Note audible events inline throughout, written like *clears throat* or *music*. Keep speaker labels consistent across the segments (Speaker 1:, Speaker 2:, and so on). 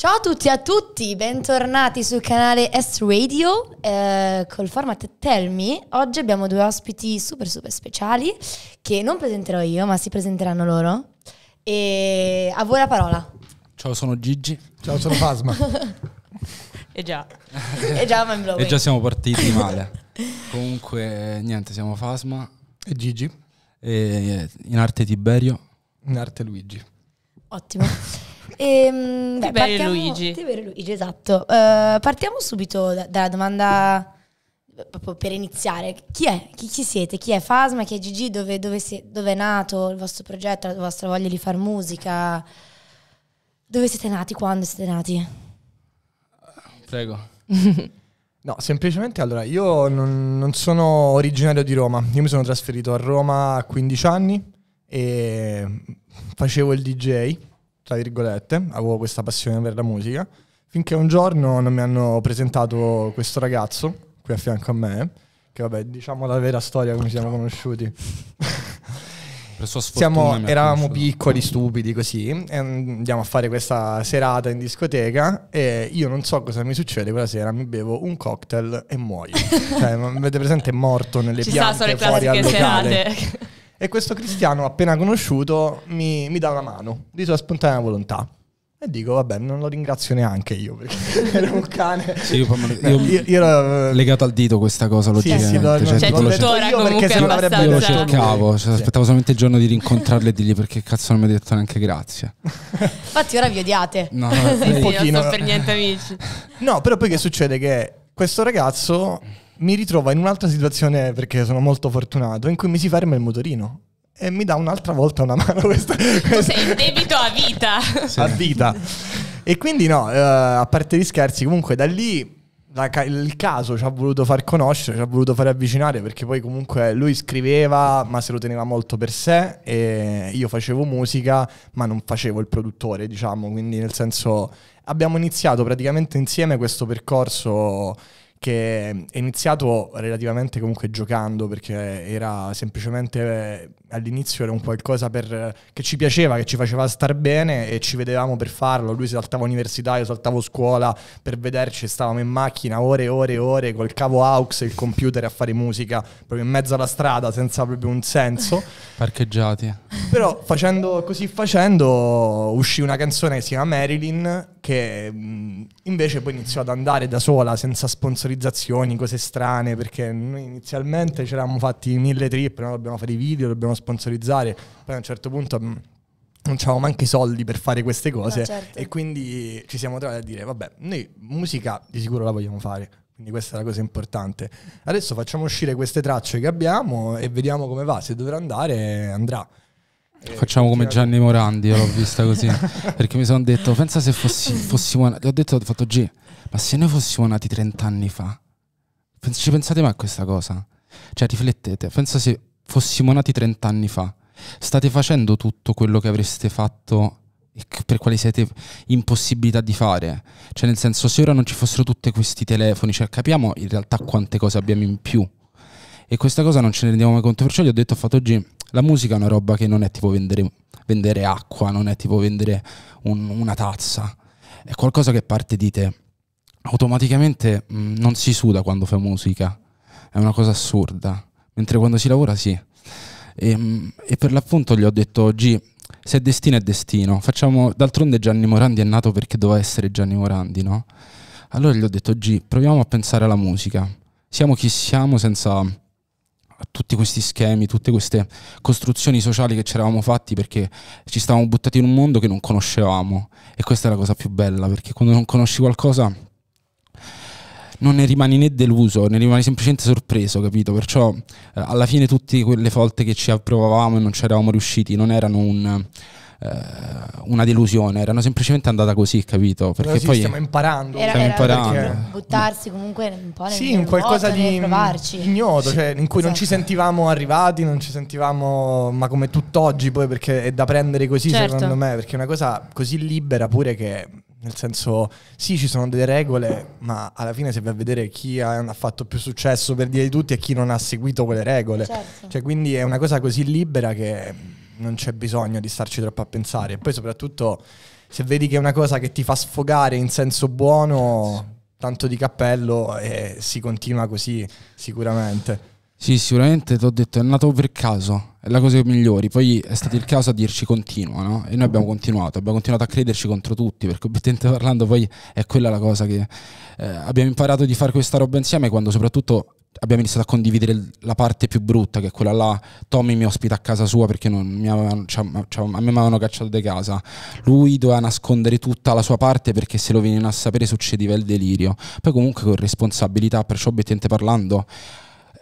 Speaker 1: Ciao a tutti e a tutti, bentornati sul canale S Radio eh, col format Tell Me. Oggi abbiamo due ospiti super super speciali che non presenterò io, ma si presenteranno loro. E a voi la parola.
Speaker 2: Ciao, sono Gigi. Ciao, sono Fasma. *laughs*
Speaker 3: e già. e già mind blowing. E già siamo partiti
Speaker 2: male. Comunque, niente, siamo Fasma. E Gigi. E, eh, in arte Tiberio. In arte Luigi.
Speaker 1: Ottimo. E, ehm, beh, Tiberio Luigi. Tiberio Luigi, esatto. Uh, partiamo subito da, dalla domanda proprio per iniziare. Chi è? Chi, chi, siete? Chi è Fasma? Chi è Gigi? Dove, dove, si, dove, è nato il vostro progetto, la vostra voglia di fare musica? Dove siete nati? Quando siete nati? Prego. *laughs*
Speaker 4: no, semplicemente allora, io non, non sono originario di Roma. Io mi sono trasferito a Roma a 15 anni e facevo il DJ tra virgolette, avevo questa passione per la musica, finché un giorno non mi hanno presentato questo ragazzo qui a fianco a me, che vabbè, diciamo la vera storia come ci siamo conosciuti.
Speaker 2: Siamo, eravamo
Speaker 4: piccoli, stupidi così, e andiamo a fare questa serata in discoteca e io non so cosa mi succede quella sera, mi bevo un cocktail e muoio. *laughs* cioè, avete presente morto nelle Ci piante sta, fuori al locale. Serate. *laughs* E questo cristiano appena conosciuto mi, mi dà una mano di sua spontanea volontà. E dico, vabbè, non lo ringrazio neanche io perché *laughs* ero un cane.
Speaker 2: Sì, io, eh, io, io, io ero eh, legato al dito questa cosa, lo sì, sì, cioè, lo, cioè, cioè, lo, tuttora, io perché se abbastanza... io lo cercavo, cioè, sì. aspettavo solamente il giorno di rincontrarlo e dirgli perché cazzo non mi ha detto neanche grazie.
Speaker 1: Infatti ora vi odiate. No, *laughs* no, sì, un
Speaker 2: sì, pochino. non sono per
Speaker 4: niente amici. No, però poi che succede che questo ragazzo mi ritrovo in un'altra situazione, perché sono molto fortunato, in cui mi si ferma il motorino e mi dà un'altra volta una mano. *laughs* Questa, questa. sei in debito a vita. Sì. A vita. E quindi no, eh, a parte gli scherzi, comunque da lì la, il caso ci ha voluto far conoscere, ci ha voluto far avvicinare, perché poi comunque lui scriveva, ma se lo teneva molto per sé, e io facevo musica, ma non facevo il produttore, diciamo, quindi nel senso abbiamo iniziato praticamente insieme questo percorso che è iniziato relativamente comunque giocando perché era semplicemente eh, all'inizio era un qualcosa per, che ci piaceva, che ci faceva star bene e ci vedevamo per farlo, lui saltava università, io saltavo scuola per vederci, stavamo in macchina ore e ore e ore col cavo AUX e il computer a fare musica proprio in mezzo alla strada senza proprio un senso. *laughs*
Speaker 2: Parcheggiati.
Speaker 4: Però facendo, così facendo uscì una canzone che si chiama Marilyn che mm, invece poi iniziò ad andare da sola senza sponsor sponsorizzazioni, cose strane, perché noi inizialmente ci eravamo fatti mille trip, no? dobbiamo fare i video, dobbiamo sponsorizzare, poi a un certo punto mm, non avevamo neanche i soldi per fare queste cose no, ah, certo. e quindi ci siamo trovati a dire vabbè, noi musica di sicuro la vogliamo fare, quindi questa è la cosa importante. Adesso facciamo uscire queste tracce che abbiamo e vediamo come va, se dovrà andare andrà.
Speaker 2: E eh, Facciamo come certo. Gianni Morandi, l'ho vista così, *laughs* perché mi sono detto, pensa se fossi, fossimo, gli ho detto, ho fatto G, ma se noi fossimo nati 30 anni fa, ci pensate mai a questa cosa? Cioè, riflettete, pensa se fossimo nati 30 anni fa, state facendo tutto quello che avreste fatto e per quale siete impossibilità di fare. Cioè, nel senso, se ora non ci fossero tutti questi telefoni, cioè, capiamo in realtà quante cose abbiamo in più. E questa cosa non ce ne rendiamo mai conto. Perciò gli ho detto, ho fatto oggi, la musica è una roba che non è tipo vendere, vendere acqua, non è tipo vendere un, una tazza. È qualcosa che parte di te automaticamente mh, mm, non si suda quando fai musica, è una cosa assurda, mentre quando si lavora sì. E, mh, mm, e per l'appunto gli ho detto oggi, se destino è destino, facciamo, d'altronde Gianni Morandi è nato perché doveva essere Gianni Morandi, no? Allora gli ho detto G, proviamo a pensare alla musica, siamo chi siamo senza tutti questi schemi, tutte queste costruzioni sociali che ci eravamo fatti perché ci stavamo buttati in un mondo che non conoscevamo e questa è la cosa più bella perché quando non conosci qualcosa non ne rimani né deluso, ne rimani semplicemente sorpreso, capito? Perciò eh, alla fine tutte quelle volte che ci approvavamo e non ci eravamo riusciti non erano un eh, una delusione, erano semplicemente andata così, capito? Perché sì, poi stiamo
Speaker 4: imparando,
Speaker 1: era, stiamo era imparando. Perché... buttarsi comunque un po' nel Sì, in qualcosa di
Speaker 4: ignoto, sì. cioè in cui esatto. non ci esatto. sentivamo arrivati, non ci sentivamo ma come tutt'oggi poi perché è da prendere così certo. secondo me, perché è una cosa così libera pure che nel senso, sì, ci sono delle regole, ma alla fine se vai a vedere chi ha, ha fatto più successo per dire di tutti e chi non ha seguito quelle regole. Certo. Cioè, quindi è una cosa così libera che non c'è bisogno di starci troppo a pensare. E poi soprattutto se vedi che è una cosa che ti fa sfogare in senso buono, tanto di cappello e eh, si continua così
Speaker 2: sicuramente. Sì, sicuramente ti ho detto, è nato per caso, è la cosa migliore. Poi è stato il caso a dirci continua, no? E noi abbiamo continuato, abbiamo continuato a crederci contro tutti, perché obiettivamente *laughs* parlando poi è quella la cosa che eh, abbiamo imparato di fare questa roba insieme quando soprattutto abbiamo iniziato a condividere la parte più brutta, che è quella là, Tommy mi ospita a casa sua perché mi avevano, cioè, cioè, a me mi avevano cacciato di casa, lui doveva nascondere tutta la sua parte perché se lo venivano a sapere succedeva il delirio. Poi comunque con responsabilità, perciò obiettivamente parlando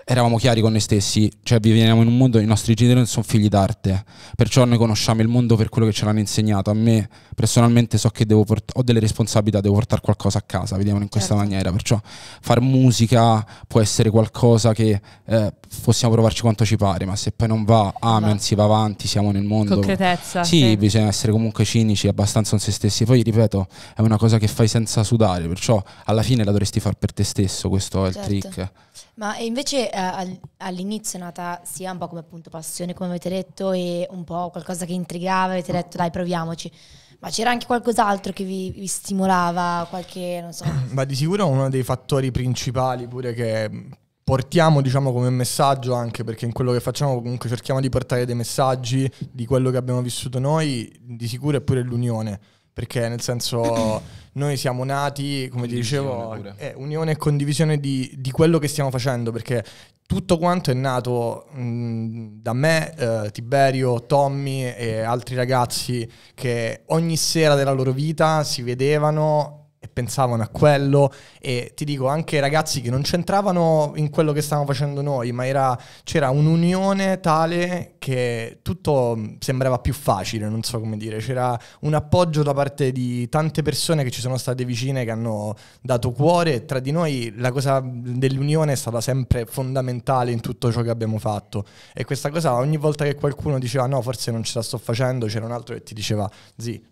Speaker 2: eravamo chiari con noi stessi, cioè viviamo in un mondo, i nostri genitori non sono figli d'arte, perciò noi conosciamo il mondo per quello che ce l'hanno insegnato. A me personalmente so che port- ho delle responsabilità, devo portare qualcosa a casa, vediamo in questa certo. maniera, perciò far musica può essere qualcosa che eh, possiamo provarci quanto ci pare, ma se poi non va, amen, no. si va avanti, siamo nel mondo. Concretezza. Sì, sì, bisogna essere comunque cinici, abbastanza con se stessi. Poi ripeto, è una cosa che fai senza sudare, perciò alla fine la dovresti fare per te stesso, questo è il certo. trick.
Speaker 1: Ma invece eh, all'inizio è nata sia un po' come appunto passione, come avete detto, e un po' qualcosa che intrigava, avete ah. detto dai proviamoci. Ma c'era anche qualcos'altro che vi, vi stimolava, qualche, non so.
Speaker 4: *clears throat* Ma di sicuro uno dei fattori principali pure che mm, portiamo diciamo come messaggio anche perché in quello che facciamo comunque cerchiamo di portare dei messaggi di quello che abbiamo vissuto noi di sicuro è pure l'unione perché nel senso *coughs* noi siamo nati, come ti dicevo, è eh, unione e condivisione di, di, quello che stiamo facendo, perché tutto quanto è nato mh, da me, eh, Tiberio, Tommy e altri ragazzi che ogni sera della loro vita si vedevano pensavano a quello e ti dico anche ragazzi che non c'entravano in quello che stavamo facendo noi, ma era, c'era un'unione tale che tutto mm, sembrava più facile, non so come dire, c'era un appoggio da parte di tante persone che ci sono state vicine, che hanno dato cuore, tra di noi la cosa dell'unione è stata sempre fondamentale in tutto ciò che abbiamo fatto e questa cosa ogni volta che qualcuno diceva no forse non ce la sto facendo c'era un altro che ti diceva zì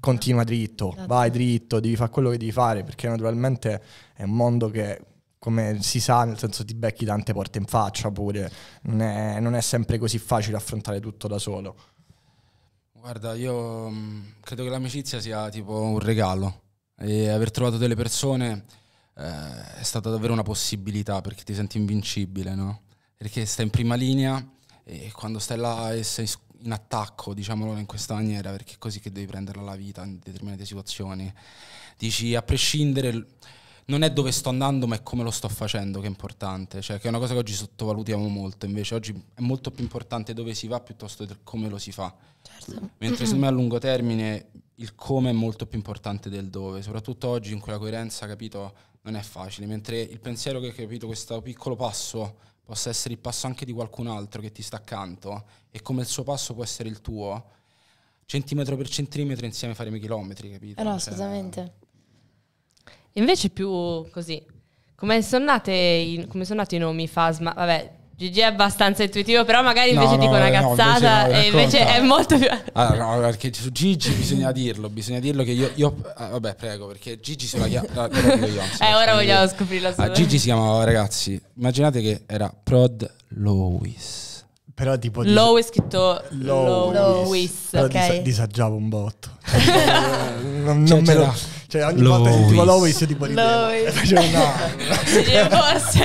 Speaker 4: continua dritto, esatto. vai dritto, devi fare quello che devi fare, perché naturalmente è un mondo che come si sa, nel senso ti becchi tante porte in faccia pure, non è, non è sempre così facile affrontare tutto da solo.
Speaker 2: Guarda, io mm, credo che l'amicizia sia tipo un regalo e aver trovato delle persone eh, è stata davvero una possibilità perché ti senti invincibile, no? Perché stai in prima linea e quando stai là e sei in attacco, diciamolo in questa maniera, perché è così che devi prenderla la vita in determinate situazioni. Dici, a prescindere, non è dove sto andando, ma è come lo sto facendo che è importante, cioè che è una cosa che oggi sottovalutiamo molto, invece oggi è molto più importante dove si va piuttosto che come lo si fa. Certo. Mentre secondo me a lungo termine il come è molto più importante del dove, soprattutto oggi in quella coerenza, capito, non è facile, mentre il pensiero che hai capito questo piccolo passo possa essere il passo anche di qualcun altro che ti sta accanto e come il suo passo può essere il tuo, centimetro per centimetro insieme faremo i chilometri, capito? Eh no, cioè,
Speaker 1: assolutamente.
Speaker 3: Invece più così, come sono, nati i nomi Fasma? Vabbè, GG è abbastanza intuitivo, però magari invece no, no, dico una cazzata no, invece e invece è molto più...
Speaker 2: Allora, ah, no, perché su Gigi bisogna dirlo, bisogna dirlo che io... io ah, vabbè, prego, perché Gigi si ah, chiama... eh, ora vogliamo
Speaker 3: scoprire scoprirlo. Ah, Gigi
Speaker 2: si chiamava, ragazzi, immaginate che era Prod Lois. Però tipo... Dis-
Speaker 3: scritto Lois. ok. Dis-
Speaker 2: disagiavo un botto.
Speaker 4: *laughs* non, cioè, non me lo... Cioè ogni Lois. volta che tipo Lois io tipo ridevo. no.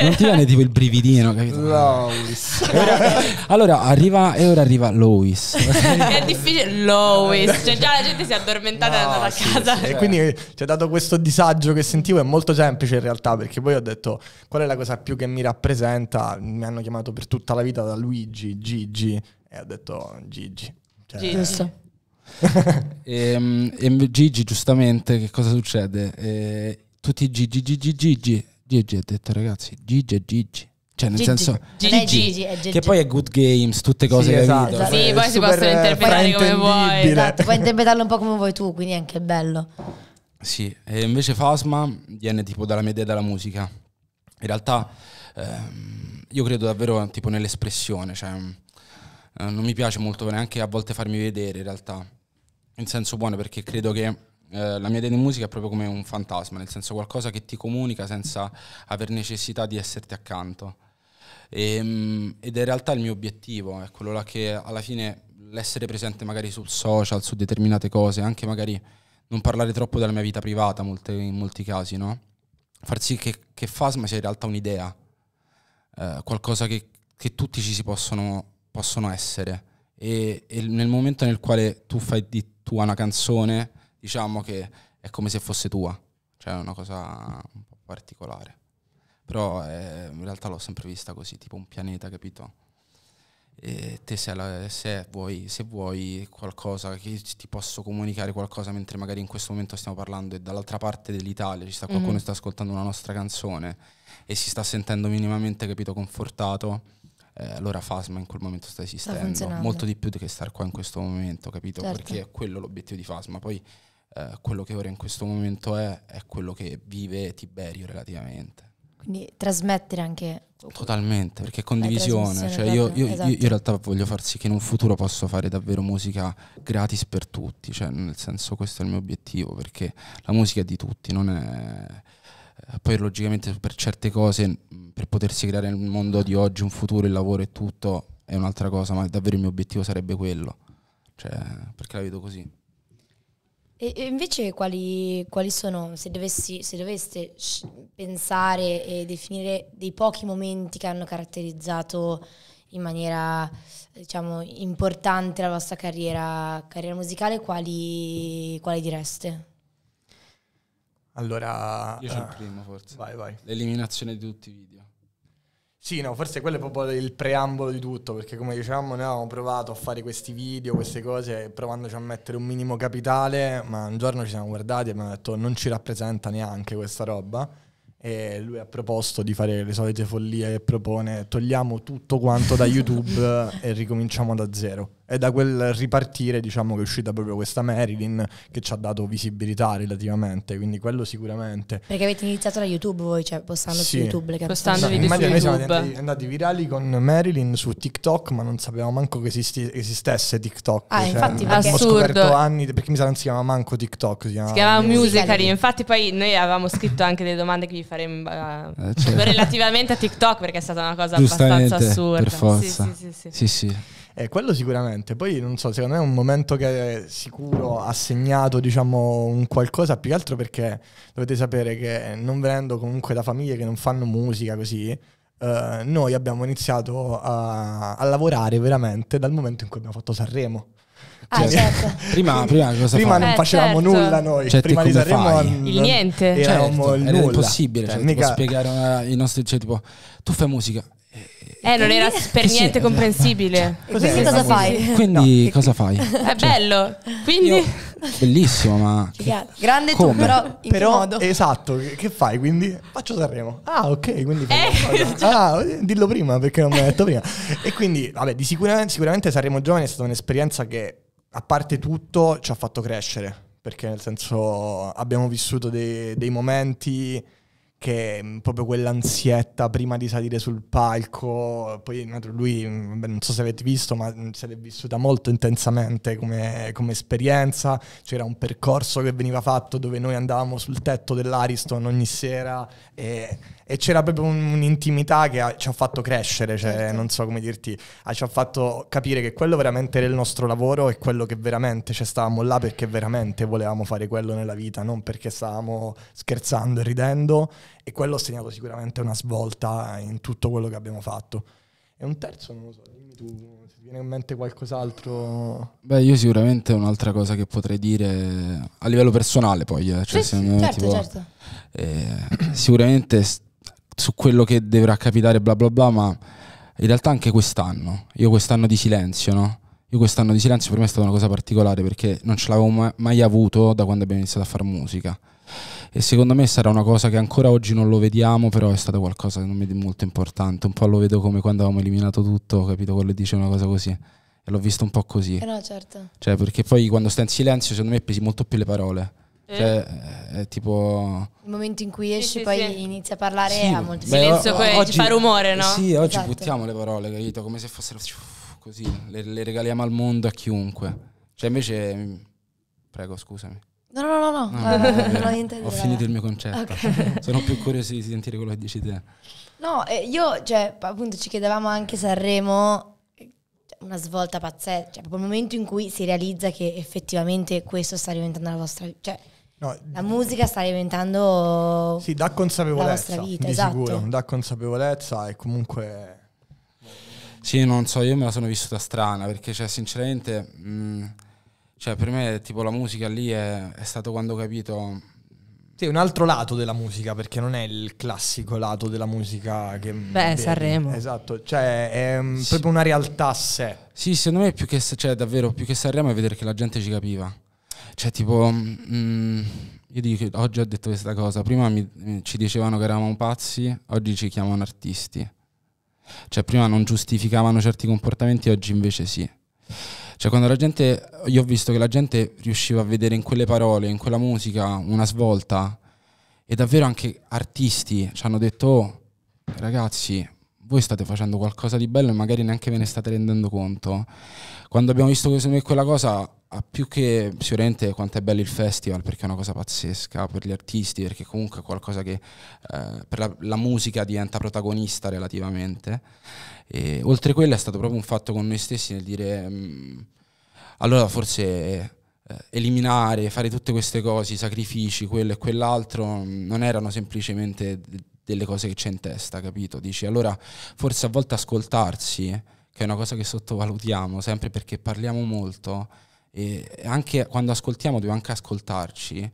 Speaker 2: Non ti viene tipo il brividino, capito?
Speaker 4: Lois.
Speaker 2: allora arriva e ora arriva Lois.
Speaker 3: è difficile Lois, *laughs* cioè già la gente si è addormentata e è andata sì, a casa. Sì, e quindi
Speaker 2: ci cioè,
Speaker 4: ha dato questo disagio che sentivo, è molto semplice in realtà, perché poi ho detto qual è la cosa più che mi rappresenta? Mi hanno chiamato per tutta la vita da Luigi, Gigi e ho detto Gigi. Cioè, Gigi.
Speaker 2: *laughs* Ehm, e, e, Gigi, giustamente, che cosa succede? E, eh, tutti Gigi, Gigi, Gigi. Gigi ha detto, ragazzi, Gigi e Gigi. Cioè, nel Gigi. senso, Gigi. Gigi. Gigi. che poi è Good Games, tutte cose sì, che hai esatto. Sì, poi si possono interpretare come vuoi. Esatto, puoi
Speaker 1: interpretarlo un po' come vuoi tu, quindi è anche bello.
Speaker 2: Sì, e invece Fasma viene tipo dalla mia idea della musica. In realtà, ehm, io credo davvero tipo nell'espressione, cioè eh, non mi piace molto neanche a volte farmi vedere in realtà, in senso buono perché credo che eh, la mia idea di musica è proprio come un fantasma, nel senso qualcosa che ti comunica senza aver necessità di esserti accanto. E, ehm, ed è in realtà il mio obiettivo, è quello là che alla fine l'essere presente magari sul social, su determinate cose, anche magari non parlare troppo della mia vita privata molte, in molti casi, no? Far sì che, che Fasma sia in realtà un'idea, eh, qualcosa che, che tutti ci si possono possono essere. E, e, nel momento nel quale tu fai di tua una canzone, diciamo che è come se fosse tua, cioè è una cosa un po' particolare. Però eh, in realtà l'ho sempre vista così, tipo un pianeta, capito? E te se, la, se, vuoi, se vuoi qualcosa, che ti posso comunicare qualcosa mentre magari in questo momento stiamo parlando e dall'altra parte dell'Italia ci sta qualcuno mm-hmm. che sta ascoltando una nostra canzone e si sta sentendo minimamente, capito, confortato, eh, allora Fasma in quel momento sta esistendo molto di più di che star qua in questo momento, capito? Certo. Perché è quello l'obiettivo di Fasma. Poi eh, quello che ora in questo momento è, è quello che vive Tiberio relativamente.
Speaker 1: Quindi trasmettere anche...
Speaker 2: Totalmente, perché è condivisione. Cioè io, io, esatto. io, in esatto. realtà voglio far sì che in un futuro posso fare davvero musica gratis per tutti, cioè nel senso questo è il mio obiettivo, perché la musica è di tutti, non è... Eh, poi logicamente per certe cose per potersi creare nel mondo di oggi un futuro, il lavoro e tutto è un'altra cosa, ma davvero il mio obiettivo sarebbe quello, cioè, perché la vedo così.
Speaker 1: E, e invece quali, quali, sono, se, dovessi, se doveste pensare e definire dei pochi momenti che hanno caratterizzato in maniera diciamo, importante la vostra carriera, carriera musicale, quali, quali direste?
Speaker 2: Allora... Io c'ho il eh, primo forse. Vai, vai. L'eliminazione di tutti i video.
Speaker 4: Sì, no, forse quello è proprio il preambolo di tutto, perché come diciamo noi avevamo provato a fare questi video, queste cose, provandoci a mettere un minimo capitale, ma un giorno ci siamo guardati e abbiamo hanno detto non ci rappresenta neanche questa roba. E lui ha proposto di fare le solite follie che propone togliamo tutto quanto da *laughs* YouTube e ricominciamo da zero. È da quel ripartire, diciamo, che è uscita proprio questa Marilyn che ci ha dato visibilità relativamente, quindi quello sicuramente.
Speaker 1: Perché avete iniziato da YouTube voi, cioè postando sì. su YouTube le canzoni. Esatto. Infatti noi siamo
Speaker 4: andati, andati, virali con Marilyn su TikTok, ma non sapevamo manco che esisti, esistesse TikTok. Ah, cioè, infatti, perché... Ho scoperto anni, perché mi sa non si chiama manco TikTok, si chiama, si chiama Musical.ly. Sì.
Speaker 3: Infatti poi noi avevamo scritto anche delle domande che vi faremo eh, cioè. relativamente a TikTok perché è stata una cosa abbastanza assurda.
Speaker 2: Per forza. sì, sì. sì, sì. sì, sì. Eh,
Speaker 4: quello sicuramente. Poi non so, secondo me è un momento che sicuro ha segnato diciamo, un qualcosa, più che altro perché dovete sapere che eh, non venendo comunque da famiglie che non fanno musica così, eh, noi abbiamo iniziato a, a lavorare veramente dal momento in cui abbiamo fatto Sanremo. Ah, cioè, certo. *laughs* prima, prima, prima non eh, facevamo certo. nulla noi, cioè, prima di Sanremo il
Speaker 2: niente. certo, il Era impossibile, cioè, cioè mica... spiegare ai nostri, cioè, tipo, tu fai musica,
Speaker 1: eh, non era per eh niente comprensibile. Cioè, cos'è? Quindi cosa fai?
Speaker 2: Quindi no. cosa fai? È
Speaker 3: cioè, bello. Quindi... Io,
Speaker 2: bellissimo, ma...
Speaker 3: Che... Grande Come? tu, però... In
Speaker 4: però, modo. Esatto, che fai quindi? Faccio Sanremo. Ah, ok, quindi... Eh, *laughs* ah, dillo prima perché non me l'hai detto prima. E quindi, vabbè, sicuramente, sicuramente Sanremo Giovane è stata un'esperienza che, a parte tutto, ci ha fatto crescere. Perché nel senso abbiamo vissuto dei, dei momenti che mm, proprio quell'ansietta prima di salire sul palco, poi lui, mm, non so se avete visto, ma mm, se l'è vissuta molto intensamente come, come esperienza, c'era un percorso che veniva fatto dove noi andavamo sul tetto dell'Ariston ogni sera e e c'era proprio un'intimità che ha, ci ha fatto crescere, cioè, certo. non so come dirti, ha, ci ha fatto capire che quello veramente era il nostro lavoro e quello che veramente, cioè stavamo là perché veramente volevamo fare quello nella vita, non perché stavamo scherzando e ridendo e quello ha segnato sicuramente una svolta in tutto quello che abbiamo fatto. E un terzo, non lo so, dimmi tu se ti viene in mente qualcos'altro.
Speaker 2: Beh, io sicuramente un'altra cosa che potrei dire a livello personale poi, eh, cioè, sì, certo, tipo, certo. Eh, sicuramente... St- su quello che dovrà capitare bla bla bla, ma in realtà anche quest'anno, io quest'anno di silenzio, no? Io quest'anno di silenzio per me è stata una cosa particolare perché non ce l'avevo mai avuto da quando abbiamo iniziato a fare musica. E secondo me sarà una cosa che ancora oggi non lo vediamo, però è stata qualcosa che non mi è molto importante. Un po' lo vedo come quando avevamo eliminato tutto, capito? Quello dice una cosa così. E l'ho visto un po' così. Eh no, certo. Cioè, perché poi quando stai in silenzio, secondo me pesi molto più le parole. Eh. Cioè, eh, è tipo...
Speaker 1: Il momento in cui esci sì, poi sì. inizi a parlare sì, ha molto beh, silenzio, o, oggi, ci fa rumore, no? Sì, oggi esatto. buttiamo
Speaker 2: le parole, capito? Come se fossero così, le, le regaliamo al mondo a chiunque. Cioè invece... Prego, scusami. No, no, no, no, no, no, no, no *laughs* Ho finito il mio concetto. Okay. *laughs* Sono più curioso di sentire quello che dici te.
Speaker 1: No, eh, io, cioè, appunto ci chiedevamo anche Sanremo cioè, una svolta pazzesca, cioè proprio il momento in cui si realizza che effettivamente questo sta diventando la vostra, cioè No, la musica sta diventando... Sì, dà consapevolezza, vita, di esatto. sicuro,
Speaker 4: da consapevolezza e
Speaker 2: comunque... Sì, non so, io me la sono vissuta strana perché, cioè, sinceramente, mh, mm, cioè, per me, tipo, la musica lì è, è stato quando ho capito.
Speaker 4: Sì, un altro lato della musica, perché non è il classico lato della musica che... Beh, Sanremo. Esatto, cioè
Speaker 2: è mm, sì. proprio una realtà a sé. Sì, secondo me più che, cioè, davvero, più che Sanremo è vedere che la gente ci capiva. Cioè, tipo, mh, mm, io dico, oggi ho detto questa cosa, prima mi, ci dicevano che eravamo pazzi, oggi ci chiamano artisti. Cioè, prima non giustificavano certi comportamenti, oggi invece sì. Cioè, quando la gente, io ho visto che la gente riusciva a vedere in quelle parole, in quella musica, una svolta, e davvero anche artisti ci hanno detto, oh, ragazzi, voi state facendo qualcosa di bello e magari neanche ve ne state rendendo conto. Quando abbiamo visto che quella cosa, a più che sicuramente quanto è bello il festival perché è una cosa pazzesca per gli artisti perché comunque è qualcosa che eh, per la, la, musica diventa protagonista relativamente e, oltre a quello è stato proprio un fatto con noi stessi nel dire mh, mm, allora forse eh, eliminare, fare tutte queste cose, i sacrifici, quello e quell'altro mh, mm, non erano semplicemente d- delle cose che c'è in testa, capito? Dici allora forse a volte ascoltarsi che è una cosa che sottovalutiamo sempre perché parliamo molto e anche quando ascoltiamo dobbiamo anche ascoltarci,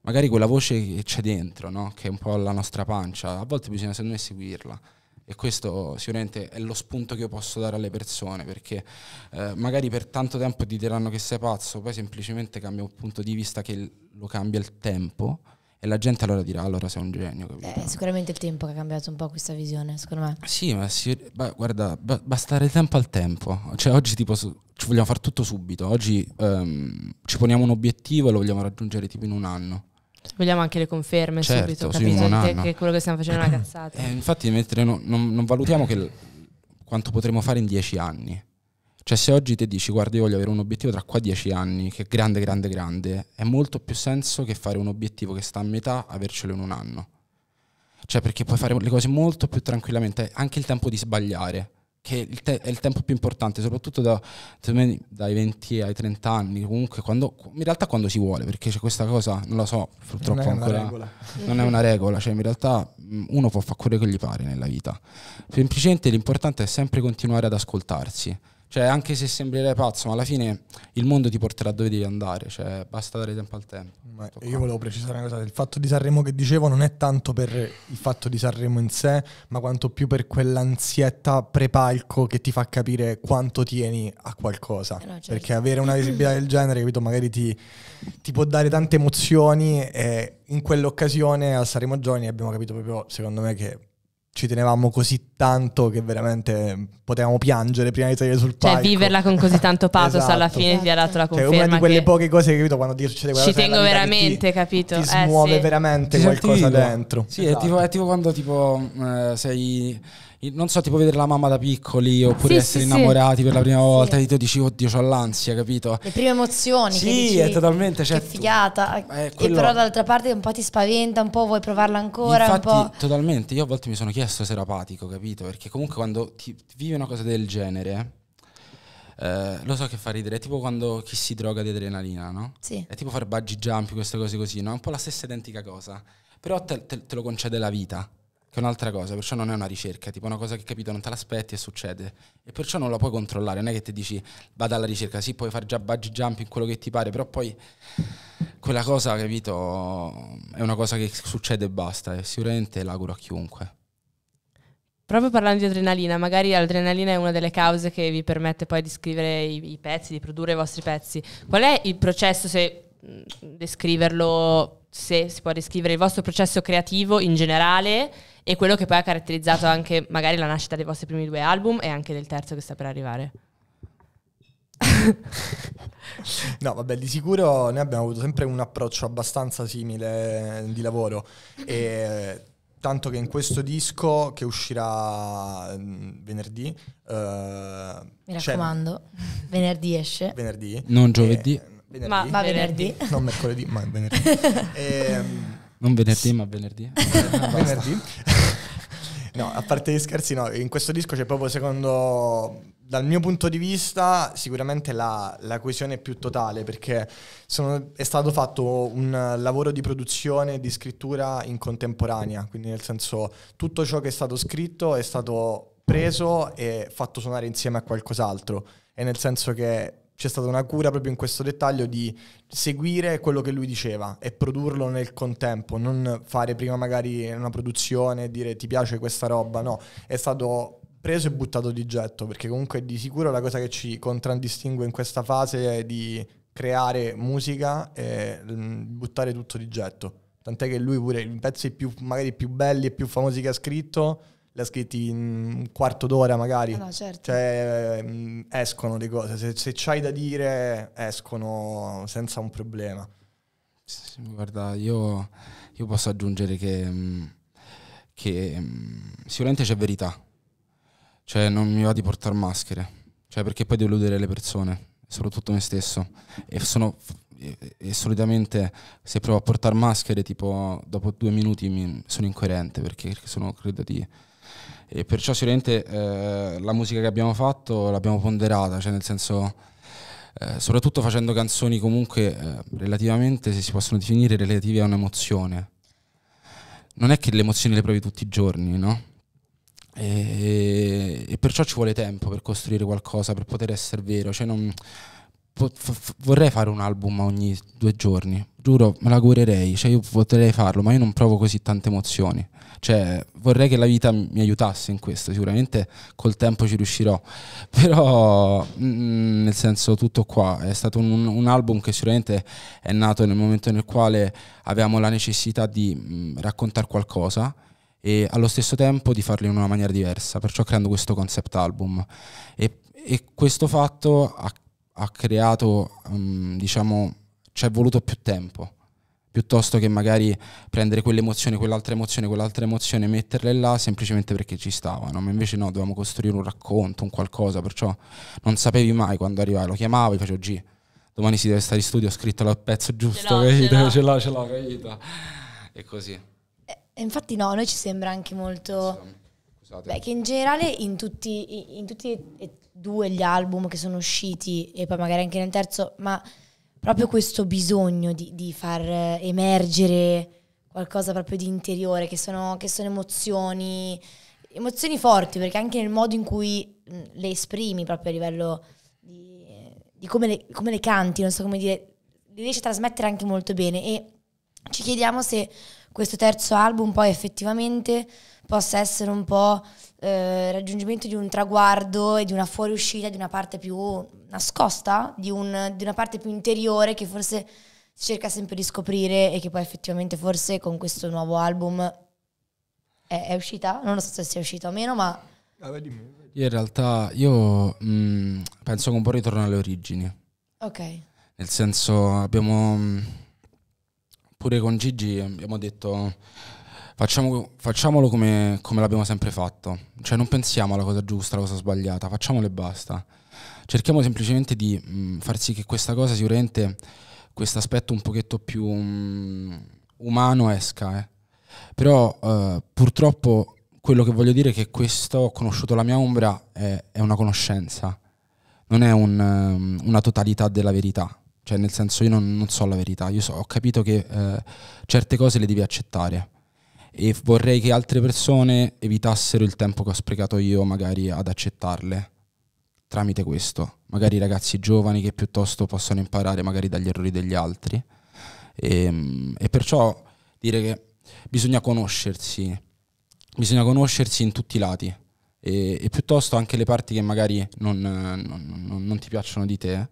Speaker 2: magari quella voce che c'è dentro, no? che è un po' la nostra pancia, a volte bisogna secondo me seguirla. E questo sicuramente è lo spunto che io posso dare alle persone, perché eh, magari per tanto tempo ti diranno che sei pazzo, poi semplicemente cambia un punto di vista che lo cambia il tempo e la gente allora dirà allora sei un genio. Capito?
Speaker 1: Eh, sicuramente il tempo che ha cambiato un po' questa visione, secondo me.
Speaker 2: Sì, ma si, beh, guarda, basta dare tempo al tempo. Cioè oggi tipo su, ci vogliamo fare tutto subito, oggi um, ci poniamo un obiettivo e lo vogliamo raggiungere tipo in un anno.
Speaker 3: Vogliamo anche le conferme certo, subito, capito sì, che quello che stiamo facendo è una *coughs* cazzata. Eh,
Speaker 2: infatti mentre no, non, non valutiamo che, quanto potremo fare in dieci anni cioè se oggi ti dici guarda io voglio avere un obiettivo tra qua dieci anni, che è grande, grande, grande, è molto più senso che fare un obiettivo che sta a metà, avercelo in un anno. Cioè perché puoi fare le cose molto più tranquillamente, anche il tempo di sbagliare, che è il tempo più importante, soprattutto da, dai 20 ai 30 anni, comunque quando, in realtà quando si vuole, perché c'è questa cosa, non lo so, purtroppo non ancora non è una regola, cioè in realtà uno può fare quello che gli pare nella vita. Semplicemente l'importante è sempre continuare ad ascoltarsi cioè, anche se sembrerai pazzo, ma alla fine il mondo ti porterà dove devi andare, cioè, basta dare tempo al tempo. Beh, io volevo precisare una cosa, il fatto
Speaker 4: di Sanremo che dicevo non è tanto per il fatto di Sanremo in sé, ma quanto più per quell'ansietta prepalco che ti fa capire quanto tieni a qualcosa. Eh no, certo. Perché avere una visibilità del genere, capito, magari ti, ti può dare tante emozioni e in quell'occasione al Sanremo Giovani abbiamo capito proprio, secondo me, che ci tenevamo così tanto che veramente potevamo piangere prima di salire sul cioè, palco. Cioè viverla
Speaker 3: con così tanto *laughs* pathos esatto. alla fine esatto. ti ha dato la conferma. Cioè, una di quelle
Speaker 4: poche cose che capito quando ti succede qualcosa. Ci tengo veramente, ti, capito? Ti eh, smuove eh, sì.
Speaker 3: veramente
Speaker 2: ti qualcosa dentro. Sì, esatto. è, tipo, è, tipo, quando tipo eh, sei non so, tipo vedere la mamma da piccoli oppure sì, essere sì, innamorati sì. per la prima volta, e tu dici, oddio, ho l'ansia, capito? Le
Speaker 1: prime emozioni. Sì, dici, è
Speaker 2: totalmente. Cioè, che
Speaker 1: figata. Eh, quello... E però dall'altra parte un po' ti spaventa, un po' vuoi provarla ancora. Infatti,
Speaker 2: totalmente. Io a volte mi sono chiesto se era apatico, capito? Perché comunque quando ti, ti vivi una cosa del genere. Eh, lo so che fa ridere, è tipo quando chi si droga di adrenalina, no? Sì. È tipo fare bungee jump, queste cose così, no? È un po' la stessa identica cosa. Però te, te, te lo concede la vita che è un'altra cosa, perciò non è una ricerca, tipo una cosa che capito non te l'aspetti e succede, e perciò non la puoi controllare, non è che ti dici vada alla ricerca, sì puoi fare già jump in quello che ti pare, però poi quella cosa, capito, è una cosa che succede e basta, e sicuramente l'auguro a chiunque.
Speaker 3: Proprio parlando di adrenalina, magari l'adrenalina è una delle cause che vi permette poi di scrivere i, i pezzi, di produrre i vostri pezzi. Qual è il processo, se mm, descriverlo, se si può descrivere il vostro processo creativo in generale? e quello che poi ha caratterizzato anche magari la nascita dei vostri primi due album e anche del terzo che sta per arrivare. *laughs*
Speaker 4: no, vabbè, di sicuro noi abbiamo avuto sempre un approccio abbastanza simile eh, di lavoro. E eh, tanto che in questo disco che uscirà mm, venerdì uh, mi raccomando
Speaker 1: venerdì esce venerdì
Speaker 2: non giovedì
Speaker 1: venerdì, ma, ma venerdì. venerdì non mercoledì ma
Speaker 4: venerdì *laughs* e,
Speaker 2: ehm, non venerdì, ma venerdì. *laughs* venerdì.
Speaker 4: *laughs* No, a parte gli scherzi, no, in questo disco c'è proprio secondo, dal mio punto di vista, sicuramente la, la coesione più totale, perché sono, è stato fatto un lavoro di produzione e di scrittura in contemporanea, quindi nel senso tutto ciò che è stato scritto è stato preso e fatto suonare insieme a qualcos'altro, e nel senso che c'è stata una cura proprio in questo dettaglio di seguire quello che lui diceva e produrlo nel contempo, non fare prima magari una produzione e dire ti piace questa roba, no, è stato preso e buttato di getto, perché comunque di sicuro la cosa che ci contraddistingue in questa fase è di creare musica e mm, buttare tutto di getto. Tant'è che lui pure i pezzi più, magari più belli e più famosi che ha scritto l'ha ha scritti in un quarto d'ora magari. Eh no, certo. Cioè, mm, escono le cose, se, se c'hai da dire, escono senza un problema.
Speaker 2: Guarda, io, io posso aggiungere che, mm, che, mm, sicuramente c'è verità, cioè non mi va di portare maschere, cioè perché poi deludere le persone, soprattutto me stesso, e sono e solitamente se provo a portare maschere tipo dopo due minuti mi sono incoerente perché sono credo di e perciò sicuramente eh, la musica che abbiamo fatto l'abbiamo ponderata, cioè nel senso eh, soprattutto facendo canzoni comunque eh, relativamente, se si possono definire, relative a un'emozione. Non è che le emozioni le provi tutti i giorni, no? E, e perciò ci vuole tempo per costruire qualcosa, per poter essere vero, cioè non vorrei fare un album ogni due giorni, giuro, me la curerei, cioè io potrei farlo, ma io non provo così tante emozioni. Cioè, vorrei che la vita mi aiutasse in questo, sicuramente col tempo ci riuscirò, *laughs* però mh, mm, nel senso tutto qua, è stato un, un, album che sicuramente è nato nel momento nel quale avevamo la necessità di mh, mm, raccontare qualcosa e allo stesso tempo di farlo in una maniera diversa, perciò creando questo concept album. E, e questo fatto ha ha creato, um, diciamo, ci è voluto più tempo piuttosto che magari prendere quell'emozione, quell'altra emozione, quell'altra emozione e metterle là semplicemente perché ci stavano, ma invece no, dovevamo costruire un racconto, un qualcosa, perciò non sapevi mai quando arrivai, lo chiamavo e facevo G, domani si deve stare in studio, ho scritto il pezzo giusto, ce l'ho, ce l'ho, capito? E così.
Speaker 1: E infatti no, a noi ci sembra anche molto... Sì, Beh, che in generale in tutti, in tutti, due gli album che sono usciti e poi magari anche nel terzo, ma proprio questo bisogno di, di far emergere qualcosa proprio di interiore, che sono, che sono emozioni, emozioni forti, perché anche nel modo in cui mm, le esprimi proprio a livello di, di come, le, come, le, canti, non so come dire, le riesci a trasmettere anche molto bene e ci chiediamo se questo terzo album poi effettivamente possa essere un po' eh, raggiungimento di un traguardo e di una fuoriuscita di una parte più nascosta, di, un, di una parte più interiore che forse si cerca sempre di scoprire e che poi effettivamente forse con questo nuovo album è, è uscita, non lo so se sia uscita o meno, ma...
Speaker 4: Ah,
Speaker 2: io in realtà io mh, mm, penso che un po' ritorno alle origini. Ok. Nel senso abbiamo... Mm, pure con Gigi abbiamo detto Facciamo, facciamolo come, come l'abbiamo sempre fatto. Cioè non pensiamo alla cosa giusta, alla cosa sbagliata, facciamolo e basta. Cerchiamo semplicemente di mh, mm, far sì che questa cosa sicuramente, questo aspetto un pochetto più mh, mm, umano esca. Eh. Però eh, purtroppo quello che voglio dire è che questo ho conosciuto la mia ombra è, è una conoscenza, non è un, mm, una totalità della verità. Cioè, nel senso, io non, non so la verità, io so, ho capito che eh, certe cose le devi accettare e vorrei che altre persone evitassero il tempo che ho sprecato io magari ad accettarle tramite questo, magari ragazzi giovani che piuttosto possono imparare magari dagli errori degli altri e, ehm, e perciò dire che bisogna conoscersi, bisogna conoscersi in tutti i lati e, e piuttosto anche le parti che magari non, non, non ti piacciono di te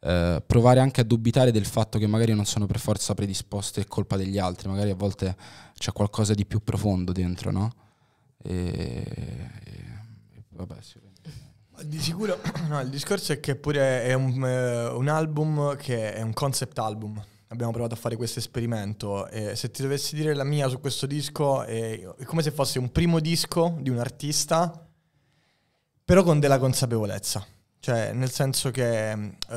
Speaker 2: eh, provare anche a dubitare del fatto che magari non sono per forza predisposte e colpa degli altri, magari a volte c'è qualcosa di più profondo dentro, no? E, e, vabbè,
Speaker 4: di sicuro *clears throat* no, il discorso è che pure è un, eh, un album che è un concept album abbiamo provato a fare questo esperimento. Eh, se ti dovessi dire la mia su questo disco, eh, è come se fosse un primo disco di un artista, però con della consapevolezza. Cioè, nel senso che uh,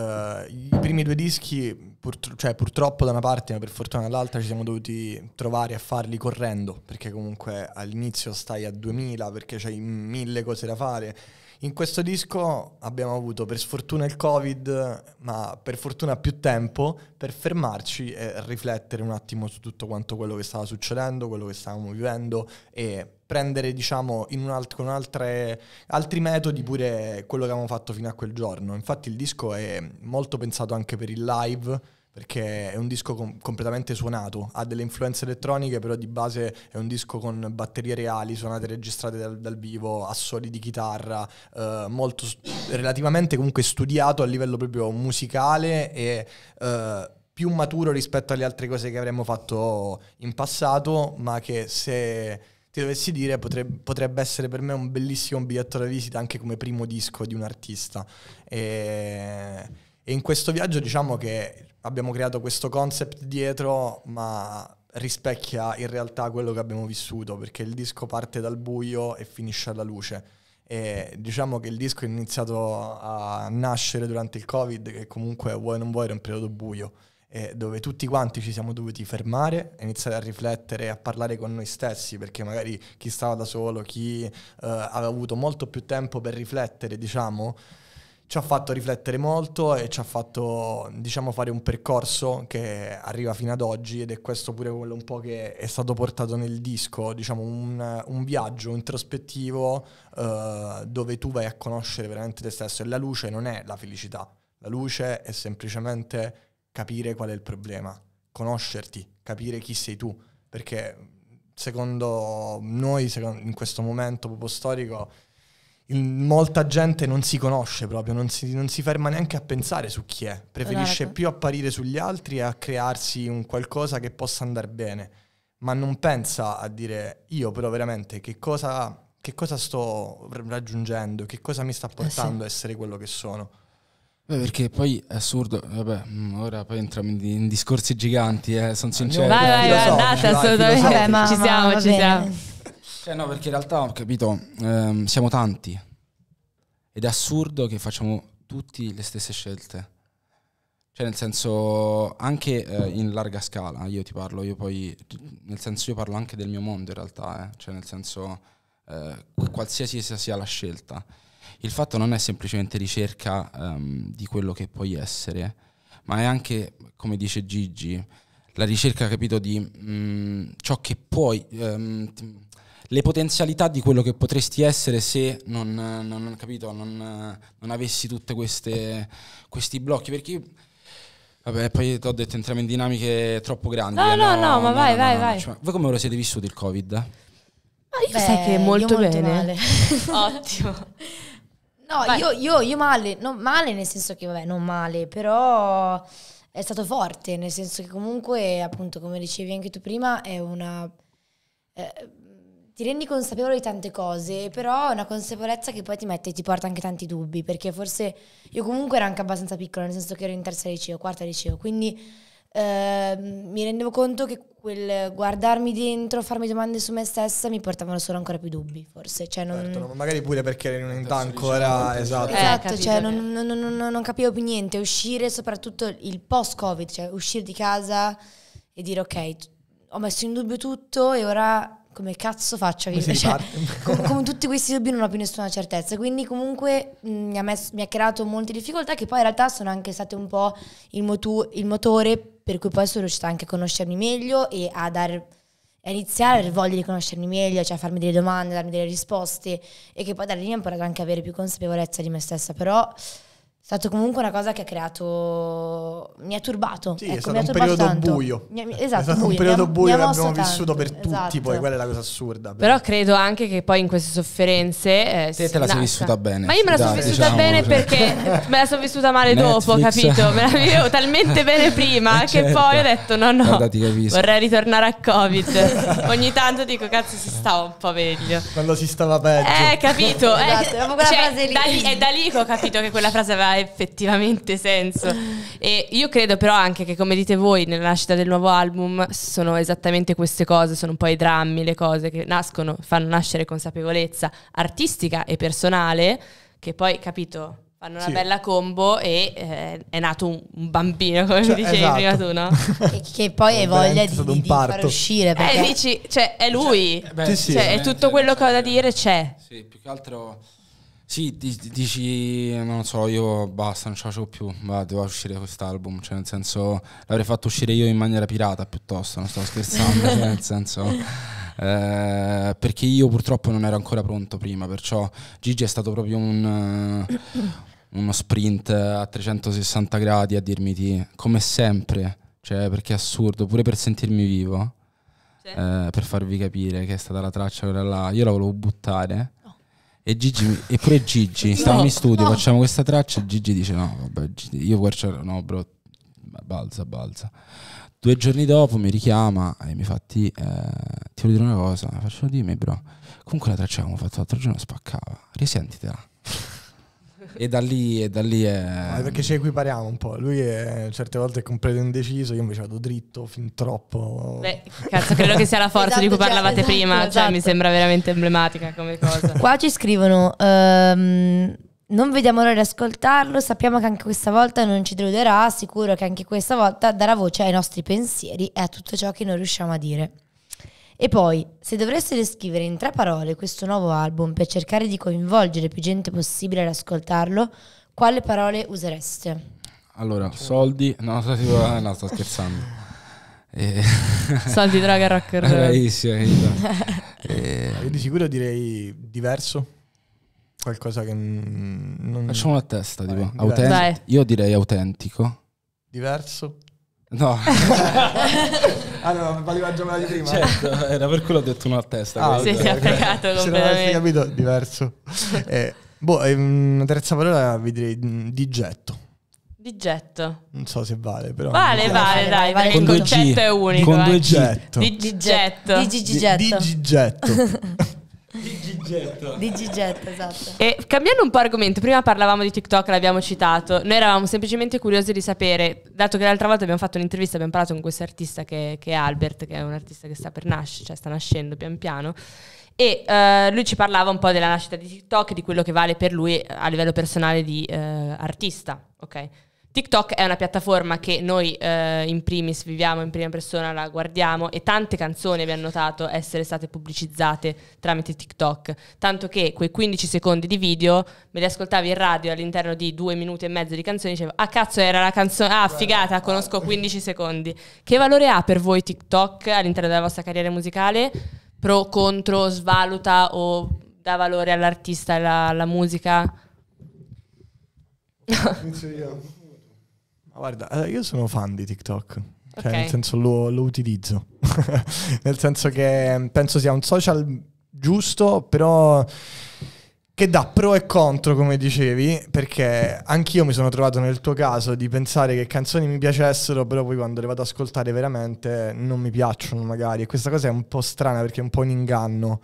Speaker 4: i primi due dischi, purtro cioè, purtroppo da una parte, ma per fortuna dall'altra, ci siamo dovuti trovare a farli correndo, perché comunque all'inizio stai a 2000, perché c'hai mille cose da fare in questo disco abbiamo avuto per sfortuna il Covid, ma per fortuna più tempo per fermarci e riflettere un attimo su tutto quanto quello che stava succedendo, quello che stavamo vivendo e prendere diciamo alt- con altre, altri metodi pure quello che avevamo fatto fino a quel giorno. Infatti il disco è molto pensato anche per il live perché è un disco com- completamente suonato, ha delle influenze elettroniche, però di base è un disco con batterie reali, suonate registrate dal, dal, vivo, assoli di chitarra, eh, molto st- relativamente comunque studiato a livello proprio musicale e eh, più maturo rispetto alle altre cose che avremmo fatto in passato, ma che se ti dovessi dire potrebbe, potrebbe essere per me un bellissimo biglietto da visita anche come primo disco di un artista. E e in questo viaggio diciamo che abbiamo creato questo concept dietro, ma rispecchia in realtà quello che abbiamo vissuto, perché il disco parte dal buio e finisce alla luce. E diciamo che il disco è iniziato a nascere durante il Covid, che comunque vuoi non vuoi era un periodo buio, dove tutti quanti ci siamo dovuti fermare, iniziare a riflettere, a parlare con noi stessi, perché magari chi stava da solo, chi eh, aveva avuto molto più tempo per riflettere, diciamo, ci ha fatto riflettere molto e ci ha fatto, diciamo, fare un percorso che arriva fino ad oggi ed è questo pure quello un po' che è stato portato nel disco, diciamo, un, un viaggio introspettivo eh, dove tu vai a conoscere veramente te stesso e la luce non è la felicità, la luce è semplicemente capire qual è il problema, conoscerti, capire chi sei tu, perché secondo noi, secondo, in questo momento proprio storico, il, molta gente non si conosce proprio, non si, non si, ferma neanche a pensare su chi è, preferisce esatto. più apparire sugli altri e a crearsi un qualcosa che possa andare bene, ma non pensa a dire io però veramente che cosa, che cosa sto raggiungendo, che cosa mi sta portando eh sì. a essere quello che sono.
Speaker 2: Beh, perché poi è assurdo, vabbè, mm, ora poi entriamo in, in discorsi giganti, eh, sono ah, sincero. Vai, vai, vai, andate assolutamente, ci siamo, ci siamo. Cioè, no, perché in realtà ho capito, ehm, siamo tanti ed è assurdo che facciamo tutti le stesse scelte. Cioè nel senso, anche eh, in larga scala, io ti parlo, io poi, nel senso io parlo anche del mio mondo in realtà, eh. cioè nel senso, eh, qualsiasi sia la scelta. Il fatto non è semplicemente ricerca um, di quello che puoi essere, ma è anche, come dice Gigi, la ricerca, capito, di mh, mm, ciò che puoi... Um, le potenzialità di quello che potresti essere se non, non, non, capito, non avessi tutti questi blocchi. Perché Vabbè, poi ti ho detto entriamo in dinamiche troppo grandi. No, eh, no, no, no, ma no, vai, no, vai, vai. Cioè, voi come ora siete vissuti il Covid? Ma
Speaker 1: io Beh, sai che molto, molto bene. *laughs* Ottimo. No, io, io, io male, non male nel senso che, vabbè, non male, però è stato forte, nel senso che comunque, appunto, come dicevi anche tu prima, è una... Eh, ti rendi consapevole di tante cose, però è una consapevolezza che poi ti mette, e ti porta anche tanti dubbi, perché forse io comunque ero anche abbastanza piccola, nel senso che ero in terza liceo, quarta liceo, quindi eh, mi rendevo conto che quel guardarmi dentro, farmi domande su me stessa mi portavano solo ancora più dubbi, forse. Cioè, non... certo, no,
Speaker 4: magari pure perché esatto. eh, eh, esatto, cioè non in un'età ancora, esatto. esatto capito, cioè, non,
Speaker 1: non, non, capivo più niente, uscire soprattutto il post-Covid, cioè uscire di casa e dire ok, ho messo in dubbio tutto e ora come cazzo faccio a vivere? Cioè, *laughs* come, come tutti questi dubbi non ho più nessuna certezza, quindi comunque mh, mm, mi, ha messo, mi, ha creato molte difficoltà che poi in realtà sono anche state un po' il, motu, il motore per cui poi sono riuscita anche a conoscermi meglio e a dare a iniziare a voglia di conoscermi meglio, cioè a farmi delle domande, darmi delle risposte e che poi da lì ho imparato anche a avere più consapevolezza di me stessa, però è stata comunque una cosa che ha creato. mi ha turbato. Sì, ecco, è stato un periodo tanto. buio. esatto, è stato buio. un periodo mi buio mi che abbiamo tanto. vissuto
Speaker 4: per esatto. tutti, poi esatto. quella è la cosa assurda.
Speaker 3: Però, credo anche che poi in queste sofferenze. Eh, te, te la sei vissuta bene. Ma io me la sono vissuta diciamo, bene cioè. perché me la sono vissuta male dopo, capito? Me la vivevo talmente bene prima certo. *laughs* che poi certo. ho detto: no, no, vorrei ritornare a Covid. *laughs* Ogni tanto dico, cazzo, si stava un po' meglio.
Speaker 4: Quando si stava peggio. Eh, capito.
Speaker 3: Eh, esatto, cioè, da lì, è da lì che ho capito che quella frase aveva ha effettivamente senso. E io credo però anche che, come dite voi, nella nascita del nuovo album sono esattamente queste cose, sono un po' i drammi, le cose che nascono, fanno nascere consapevolezza artistica e personale, che poi, capito, fanno una sì. bella combo e eh, è nato un bambino, come cioè, mi dicevi esatto. prima tu, no?
Speaker 1: *laughs* E che poi hai voglia di, di, di far uscire. Eh, perché... Eh,
Speaker 3: dici, cioè, è lui, cioè, eh, beh, cioè, sì, sì, cioè, è tutto quello che ho da dire, c'è.
Speaker 2: Sì, più che altro sì, dici, non so, io basta, non ce la faccio più, ma devo uscire quest'album, cioè nel senso l'avrei fatto uscire io in maniera pirata piuttosto, non sto scherzando, cioè, nel senso... *laughs* Eh, perché io purtroppo non ero ancora pronto prima, perciò Gigi è stato proprio un, eh, uno sprint a 360 gradi a dirmi ti, come sempre, cioè perché è assurdo, pure per sentirmi vivo, eh, per farvi capire che è stata la traccia quella là, io la volevo buttare e Gigi, eppure Gigi, stavamo no, in studio, no. facciamo questa traccia e Gigi dice no, vabbè, io guardo, no bro, balza, balza. Due giorni dopo mi richiama e mi fa, ti, eh, ti voglio dire una cosa, faccio dimmi bro, comunque la traccia che abbiamo fatto l'altro giorno spaccava, risentitela e da lì, e da lì è... Ma perché
Speaker 4: ci equipariamo un po'. Lui è, certe volte è completo indeciso, io invece vado dritto fin troppo. Beh, cazzo, credo che
Speaker 3: sia la forza esatto, di cui parlavate esatto, prima. Esatto. Cioè, mi esatto. sembra veramente emblematica come cosa.
Speaker 1: *laughs* Qua ci scrivono. Um, non vediamo l'ora di ascoltarlo, sappiamo che anche questa volta non ci deluderà, sicuro che anche questa volta darà voce ai nostri pensieri e a tutto ciò che non riusciamo a dire. E poi, se dovreste descrivere in tre parole questo nuovo album per cercare di coinvolgere più gente possibile ad ascoltarlo, quale parole usereste?
Speaker 2: Allora, cioè. soldi, no, sto, eh, no, sto scherzando. *laughs* Eh. Soldi, droga, rock and roll. Bravissima. *laughs* Eh, eh, *laughs* eh.
Speaker 4: Io di sicuro direi diverso. Qualcosa
Speaker 2: che non... Facciamo la testa, Vai, tipo. Autent- io direi autentico.
Speaker 4: Diverso? No allora ah, mi valeva già quella di prima. Certo, era per quello che ho detto uno a testa. Ah, okay. si è fregato okay. completamente. Se capito, diverso. *laughs* Eh, boh, una ehm, terza parola vi direi mm, di getto.
Speaker 3: Di getto.
Speaker 4: Non so se vale, però. Vale,
Speaker 1: vale, dai, vale. il concetto è unico. Con due eh. getto. getto. Di getto. Di getto. *laughs* Digigetta. Digigetta, esatto.
Speaker 3: E cambiando un po' argomento, prima parlavamo di TikTok, l'abbiamo citato, noi eravamo semplicemente curiosi di sapere, dato che l'altra volta abbiamo fatto un'intervista, abbiamo parlato con questo artista che, che, è Albert, che è un artista che sta per nascere, cioè sta nascendo pian piano, e uh, lui ci parlava un po' della nascita di TikTok, e di quello che vale per lui a livello personale di uh, artista, ok? TikTok è una piattaforma che noi eh, in primis viviamo, in prima persona la guardiamo e tante canzoni abbiamo notato essere state pubblicizzate tramite TikTok, tanto che quei 15 secondi di video me li ascoltavi in radio all'interno di due minuti e mezzo di canzoni e dicevo ah cazzo era la canzone, ah figata, conosco 15 secondi. Che valore ha per voi TikTok all'interno della vostra carriera musicale? Pro, contro, svaluta o dà valore all'artista, alla, alla musica?
Speaker 4: Inizio io. Guarda, eh, io sono fan di TikTok. Cioè, okay. nel senso lo, lo utilizzo. *laughs* nel senso che mm, penso sia un social giusto, però che dà pro e contro, come dicevi, perché anch'io mi sono trovato nel tuo caso di pensare che canzoni mi piacessero, però poi quando le vado ad ascoltare veramente non mi piacciono magari. E questa cosa è un po' strana perché è un po' un inganno.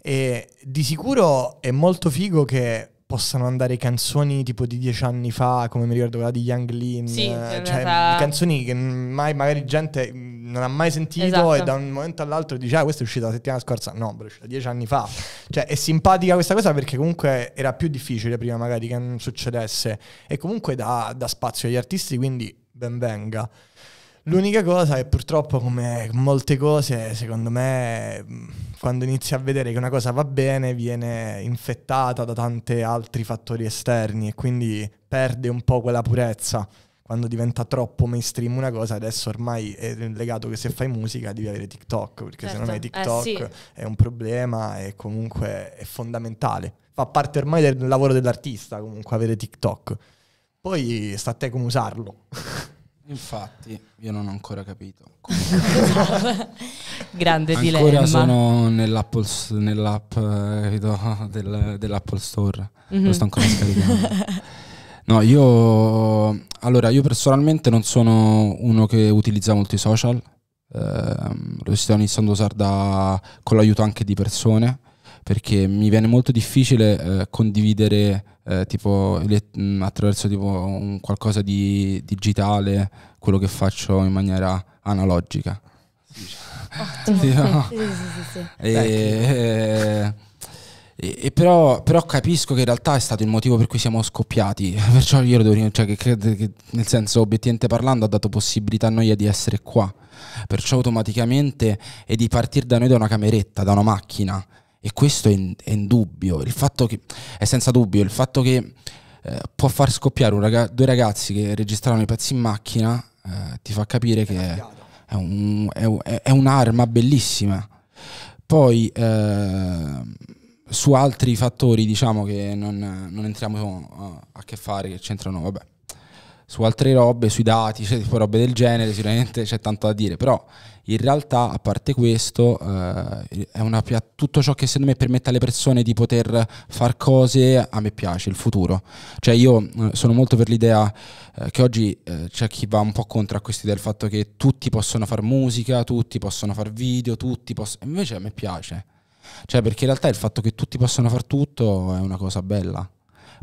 Speaker 4: E di sicuro è molto figo che possano andare canzoni tipo di dieci anni fa, come mi ricordo quella di Young Lean, sì, eh, cioè realtà... canzoni che mai, magari gente non ha mai sentito esatto. e da un momento all'altro dice ah questa è uscita la settimana scorsa, no, però è uscita dieci anni fa. Cioè è simpatica questa cosa perché comunque era più difficile prima magari che non succedesse e comunque dà, dà spazio agli artisti, quindi ben venga. L'unica cosa è purtroppo come molte cose, secondo me, quando inizi a vedere che una cosa va bene, viene infettata da tanti altri fattori esterni e quindi perde un po' quella purezza. Quando diventa troppo mainstream una cosa, adesso ormai è legato che se fai musica devi avere TikTok, perché certo. se non hai certo. eh, TikTok eh, sì. è un problema e comunque è fondamentale. Fa parte ormai del lavoro dell'artista comunque avere TikTok.
Speaker 2: Poi sta a te come usarlo. *laughs* Infatti, io non ho ancora capito. *laughs* Grande ancora dilemma. Ancora sono nell'app, nell'app eh, capito, *laughs* del, dell'Apple Store, mm-hmm. lo mhm. sto ancora scaricando. *laughs* no, io... Allora, io personalmente non sono uno che utilizza molti social, eh, lo sto iniziando a usare da, con l'aiuto anche di persone, perché mi viene molto difficile eh, condividere eh, tipo, le, mm, attraverso tipo, qualcosa di digitale quello che faccio in maniera analogica. Ottimo. sì, no? sì, sì, sì, e, e, eh, e, e però, però, capisco che in realtà è stato il motivo per cui siamo scoppiati, *laughs* perciò io lo devo cioè, che, che, che, nel senso obiettivamente parlando ha dato possibilità a noi di essere qua, perciò automaticamente e di partire da noi da una cameretta, da una macchina, e questo è, in, è indubbio, il fatto che, è senza dubbio, il fatto che eh, può far scoppiare un raga due ragazzi che registravano i pezzi in macchina eh, ti fa capire che è, è, è un'arma bellissima. Poi eh, su altri fattori diciamo che non, non entriamo eh, a che fare, che c'entrano, vabbè su altre robe, sui dati, cioè, tipo robe del genere, sicuramente c'è tanto da dire, però in realtà, a parte questo, eh, è una, tutto ciò che secondo me permette alle persone di poter fare cose, a me piace, il futuro. Cioè io eh, sono molto per l'idea eh, che oggi eh, c'è chi va un po' contro a idea del fatto che tutti possono fare musica, tutti possono fare video, tutti possono... Invece a me piace. Cioè perché in realtà il fatto che tutti possano fare tutto è una cosa bella.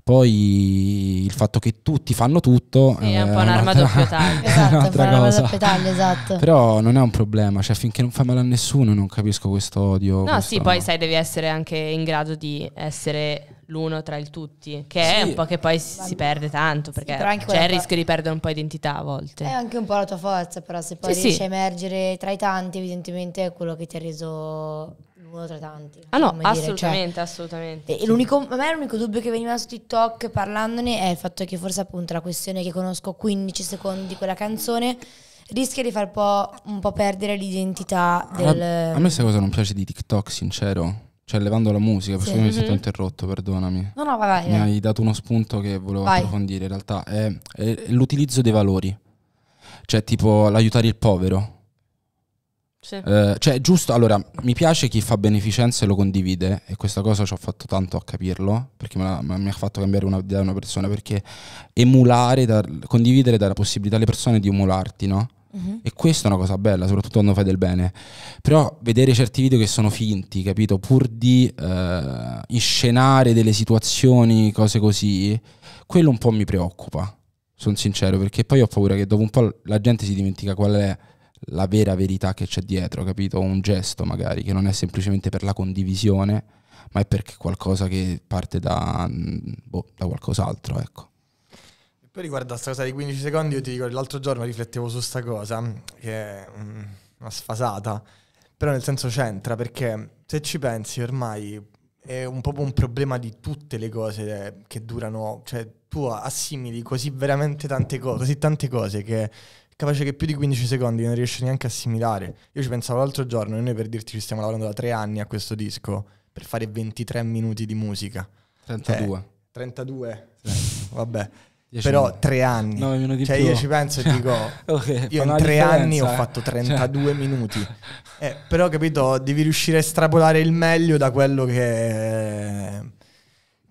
Speaker 2: Poi il fatto che tutti fanno tutto sì, è un eh, po' un'arma a doppio *laughs* taglio, esatto, un'altra un cosa. Doppio taglio, esatto. Però non è un problema, cioè finché non fa male a nessuno non capisco questo odio. No, questo... sì, poi
Speaker 3: sai devi essere anche in grado di essere l'uno tra il tutti, che sì. è un po' che poi si, si perde tanto perché sì, c'è il rischio di perdere un po' identità a volte.
Speaker 1: È anche un po' la tua forza, però se poi riesci a emergere tra i tanti, evidentemente è quello che ti ha reso uno tra tanti. Ah no, assolutamente, cioè, assolutamente. E l'unico, a me l'unico dubbio che veniva su TikTok parlandone è il fatto che forse appunto la questione che conosco 15 secondi di quella canzone rischia di far po', un po' perdere l'identità ah, del... A, a me questa
Speaker 2: cosa non piace di TikTok, sincero. Cioè, levando la musica, perché sì. mi mm-hmm. sono interrotto, perdonami. No, no, vai, vai. Mi hai dato uno spunto che volevo vai. approfondire, in realtà. È, è l'utilizzo dei valori. Cioè, tipo, l'aiutare il povero sì. Eh, cioè, giusto, allora, mi piace chi fa beneficenza e lo condivide e questa cosa ci ho fatto tanto a capirlo, perché la, mi ha fatto cambiare una, idea una persona, perché emulare, da, condividere dà la possibilità alle persone di emularti, no? Uh-huh. E questa è una cosa bella, soprattutto quando fai del bene. Però vedere certi video che sono finti, capito? Pur di eh, inscenare delle situazioni, cose così, quello un po' mi preoccupa, sono sincero, perché poi ho paura che dopo un po' la gente si dimentica qual è la vera verità che c'è dietro, capito? Un gesto magari che non è semplicemente per la condivisione, ma è perché qualcosa che parte da, mm, boh, da qualcos'altro, ecco.
Speaker 4: E poi riguardo a questa cosa dei 15 secondi, io ti dico, l'altro giorno riflettevo su questa cosa, mm, che è mm, una sfasata, però nel senso c'entra, perché se ci pensi ormai è un po' un problema di tutte le cose che durano, cioè tu assimili così veramente tante cose, così tante cose che capace che più di 15 secondi non riesce neanche a assimilare. Io ci pensavo l'altro giorno, e noi per dirti ci stiamo lavorando da tre anni a questo disco per fare 23 minuti di musica. 32. Eh, 32, vabbè. Però tre anni. No, cioè, più. io ci penso e cioè, dico, *laughs* okay, io in tre anni ho eh. fatto 32 cioè. minuti. Eh, però, capito, devi riuscire a estrapolare il meglio da quello che È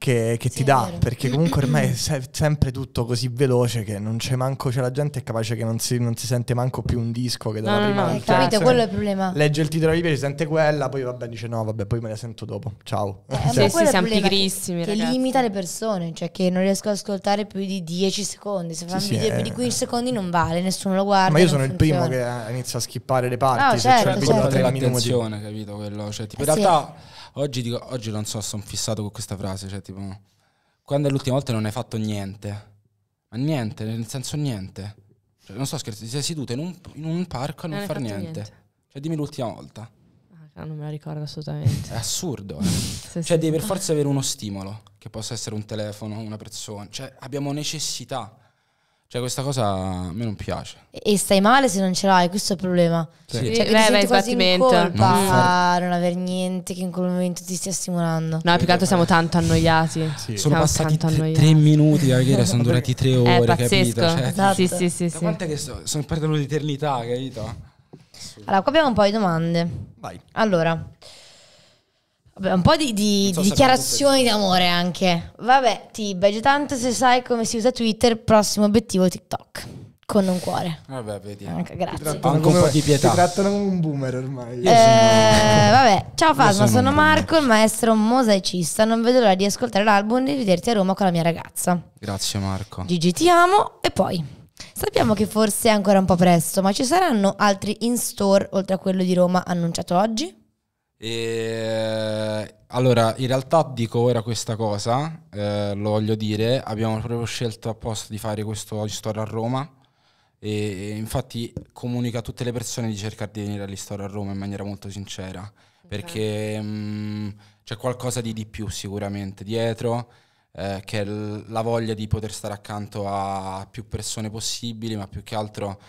Speaker 4: che, che sì, ti dà, perché comunque ormai è sempre tutto così veloce che non c'è manco, c'è la gente è capace che non si, non si sente manco più un disco che dalla no, prima. No, no, cioè, capito, quello è il problema. Legge il titolo libero, si sente quella, poi vabbè dice no, vabbè, poi me la sento dopo, ciao. Eh, cioè, *laughs* sì, siamo pigrissimi,
Speaker 1: che, che, limita le persone, cioè che non riesco ad ascoltare più di 10 secondi, se sì, fanno sì, video eh. più di 15 secondi non vale, nessuno lo guarda.
Speaker 4: Ma io sono il primo che inizia a skippare le parti, no, certo, se certo. c'è il video da 30 minuti.
Speaker 2: capito quello, cioè tipo in eh realtà Oggi, dico, oggi non so, sono fissato con questa frase, cioè tipo, quando è l'ultima volta non hai fatto niente? Ma niente, nel senso niente. Cioè, non so scherzo, ti sei seduto in un, in un parco a non, non far niente. niente. Cioè dimmi l'ultima volta. Ah, non me la ricordo assolutamente. È assurdo. Eh. *laughs* cioè devi per forza avere uno stimolo, che possa essere un telefono, una persona. Cioè abbiamo necessità cioè, questa cosa a me non piace.
Speaker 1: E stai male se non ce l'hai, questo è il problema. Sì, sì.
Speaker 2: Cioè,
Speaker 3: beh, beh, sbattimento.
Speaker 1: Colpa, non, far... non aver niente che in quel momento ti stia stimolando. No, più che altro siamo tanto annoiati.
Speaker 3: Sì. Sono
Speaker 2: passati tre, annoiati. tre minuti, ragazzi, sono *laughs* durati tre ore, è pazzesco. capito? Cioè, esatto. Sì, sì, sì. sì. che so, sono perduto l'eternità, capito?
Speaker 1: Allora, qua abbiamo un po' di domande. Vai. Allora... Vabbè, un po' di, di so dichiarazioni d'amore anche. Vabbè, ti beige tanto se sai come si usa Twitter, prossimo obiettivo TikTok. Con un cuore. Vabbè,
Speaker 4: vedi. Anche, grazie. Ti trattano, come, un di pietà. ti trattano come un boomer ormai. Eh, sono... Vabbè,
Speaker 1: ciao Fasma, sono, sono Marco, il maestro mosaicista. Non vedo l'ora di ascoltare l'album e di vederti a Roma con la mia ragazza.
Speaker 2: Grazie Marco.
Speaker 1: Gigi, ti amo. E poi... Sappiamo che forse è ancora un po' presto, ma ci saranno altri in store oltre a quello di Roma annunciato oggi?
Speaker 2: E, allora, in realtà dico ora questa cosa, eh, lo voglio dire, abbiamo proprio scelto apposta di fare questo Oggi Storia a Roma e, e, infatti comunico a tutte le persone di cercare di venire all'Istoria a Roma in maniera molto sincera, perché mh, mm, c'è qualcosa di di più sicuramente dietro, eh, che è l- la voglia di poter stare accanto a più persone possibili, ma più che altro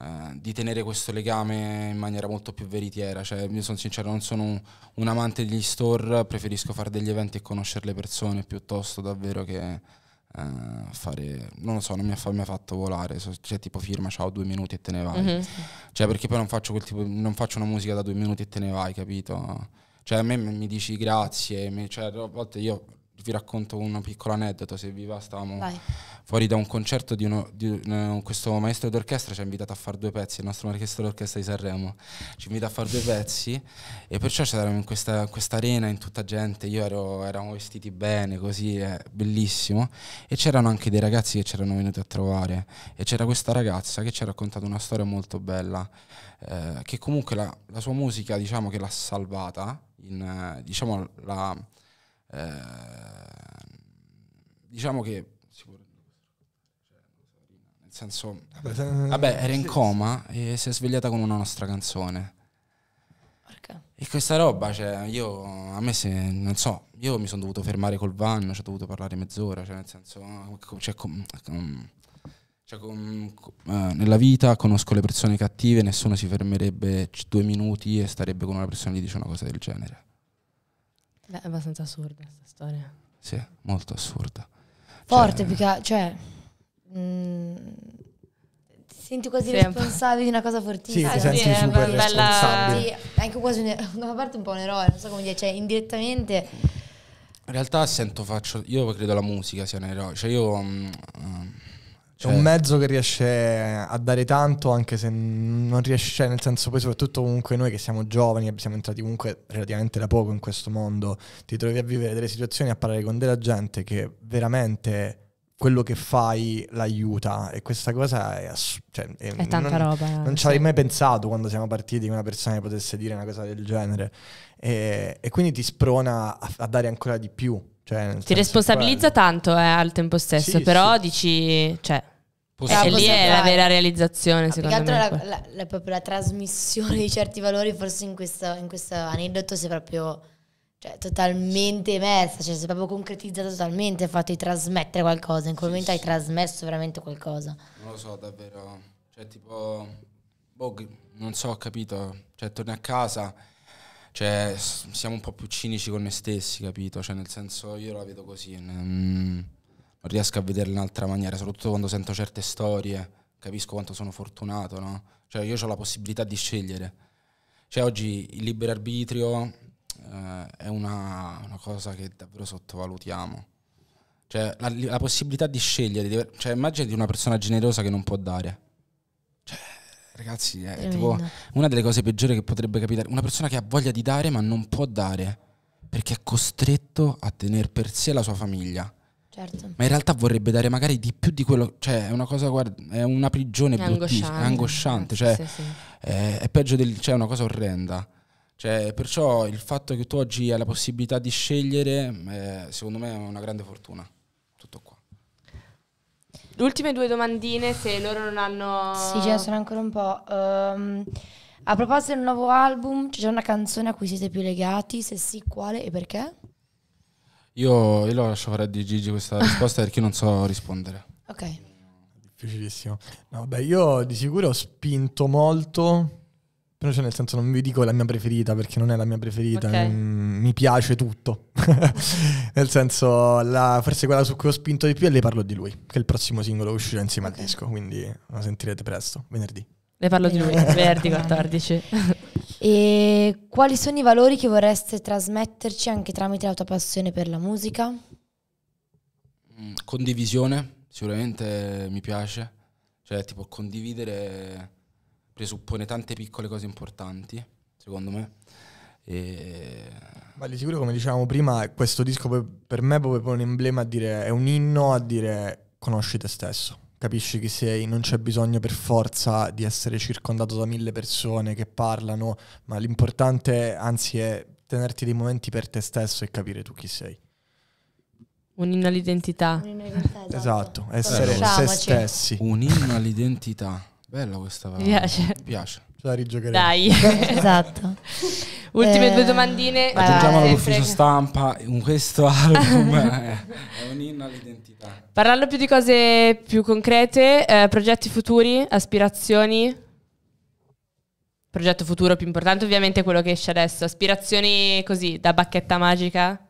Speaker 2: eh, di tenere questo legame in maniera molto più veritiera. Cioè, io sono sincero, non sono un, amante degli store, preferisco fare degli eventi e conoscere le persone piuttosto davvero che uh, fare, non lo so, non mi ha, mi fatto volare, so, cioè tipo firma, ciao, due minuti e te ne vai. Mm-hmm. Cioè, perché poi non faccio quel tipo, non faccio una musica da due minuti e te ne vai, capito? Cioè, a me mi dici grazie, mi, cioè, a volte io vi racconto un piccolo aneddoto se vi va stavamo Dai. fuori da un concerto di, uno, di un, eh, questo maestro d'orchestra ci ha invitato a fare due pezzi il nostro maestro d'orchestra di Sanremo ci invita a fare due pezzi e perciò c'eravamo in questa, questa arena in tutta gente io ero eravamo vestiti bene così eh, bellissimo e c'erano anche dei ragazzi che c'erano venuti a trovare e c'era questa ragazza che ci ha raccontato una storia molto bella eh, che comunque la, la, sua musica diciamo che l'ha salvata in, eh, diciamo la eh, diciamo che nel senso vabbè eh, era in coma e si è svegliata con una nostra canzone e questa roba cioè io a me se non so io mi sono dovuto fermare col van ci ho dovuto parlare mezz'ora cioè nel senso cioè, com, com, cioè com, eh, nella vita conosco le persone cattive nessuno si fermerebbe due minuti e starebbe con una persona che dice una cosa del genere
Speaker 1: Beh, è abbastanza assurda questa storia.
Speaker 2: Sì, molto assurda. Forte, cioè,
Speaker 1: perché, cioè... Mh, mm, ti senti quasi sempre. responsabile di una cosa fortissima. Sì, ti senti sì, super responsabile. Bella... Sì, anche quasi da una parte un po' un eroe, non so come dire, cioè indirettamente...
Speaker 2: In realtà sento, faccio, io credo la musica sia un eroe, cioè io... Um, um, cioè, un certo.
Speaker 4: mezzo che riesce a dare tanto anche se non riesce, cioè, nel senso poi soprattutto comunque noi che siamo giovani, e siamo entrati comunque relativamente da poco in questo mondo, ti trovi a vivere delle situazioni, a parlare con della gente che veramente quello che fai l'aiuta e questa cosa è, ass- cioè, è, è tanta non, roba. Non ci avrei mai pensato quando siamo partiti che una persona potesse dire una cosa del genere e, e quindi ti sprona a, a dare ancora di più cioè, Ti responsabilizza
Speaker 3: tanto eh, al tempo stesso, sì, però sì. dici... Cioè, e lì è la vera realizzazione, no, secondo me. La, la,
Speaker 1: la, la trasmissione di certi valori, forse in questo, in questo aneddoto si è proprio cioè, totalmente emersa, cioè si è proprio concretizzata totalmente, il fatto di trasmettere qualcosa. In quel sì, momento hai trasmesso veramente qualcosa.
Speaker 2: Non lo so, davvero. Cioè, tipo... Boh, non so, ho capito. Cioè, torni a casa cioè, siamo un po' più cinici con noi stessi, capito? Cioè, nel senso, io la vedo così, non riesco a vederla in un'altra maniera, soprattutto quando sento certe storie, capisco quanto sono fortunato, no? Cioè, io ho la possibilità di scegliere. Cioè, oggi il libero arbitrio eh, è una, una, cosa che davvero sottovalutiamo. Cioè, la, la possibilità di scegliere, di, cioè, immagina di una persona generosa che non può dare. Cioè, Ragazzi, è eh, Tremendo. tipo una delle cose peggiori che potrebbe capitare. Una persona che ha voglia di dare ma non può dare perché è costretto a tenere per sé la sua famiglia. Certo. Ma in realtà vorrebbe dare magari di più di quello, cioè è una cosa, guarda, è una prigione è angosciante, è angosciante eh, cioè sì, sì. È, eh, è, peggio del, cioè è una cosa orrenda. Cioè, perciò il fatto che tu oggi hai la possibilità di scegliere, eh, secondo me è una grande fortuna. Tutto qua.
Speaker 3: Le ultime due domandine, se loro non hanno... Sì, ce ne sono
Speaker 1: ancora un po'. Um, a proposito del nuovo album, c'è una canzone a cui siete più legati? Se sì, quale e perché?
Speaker 2: Io, io lo lascio fare a Di Gigi questa *laughs* risposta perché non so rispondere.
Speaker 1: Ok.
Speaker 4: Difficilissimo. No, beh, io di sicuro ho spinto molto però cioè nel senso non vi dico la mia preferita perché non è la mia preferita, okay. mm, mi piace tutto. *laughs* nel senso la, forse quella su cui ho spinto di più è Le parlo di lui, che è il prossimo singolo che uscirà insieme okay. al disco, quindi lo sentirete presto, venerdì. Le parlo
Speaker 3: di lui, venerdì 14.
Speaker 1: e quali sono i valori che vorreste trasmetterci anche tramite la tua passione per la musica?
Speaker 2: Mm, condivisione, sicuramente mi piace, cioè tipo condividere presuppone tante piccole cose importanti, secondo me. E...
Speaker 4: Ma di sicuro, come dicevamo prima, questo disco per me è proprio un emblema a dire, è un inno a dire conosci te stesso capisci chi sei, non c'è bisogno per forza di essere circondato da mille persone che parlano, ma l'importante anzi è tenerti dei momenti per te stesso e capire tu chi sei.
Speaker 3: Un inno all'identità. Un inno all'identità
Speaker 2: esatto. esatto, essere se stessi. Un inno all'identità. Bella questa. Mi piace. Mi piace. Ce la rigiocheremo. Dai. *laughs* esatto.
Speaker 3: Ultime eh, due domandine. Aggiungiamo all'ufficio
Speaker 2: stampa. In questo album *laughs* è un inno all'identità.
Speaker 3: Parlando più di cose più concrete, eh, progetti futuri, aspirazioni progetto futuro più importante ovviamente è quello che esce adesso. Aspirazioni così da bacchetta magica?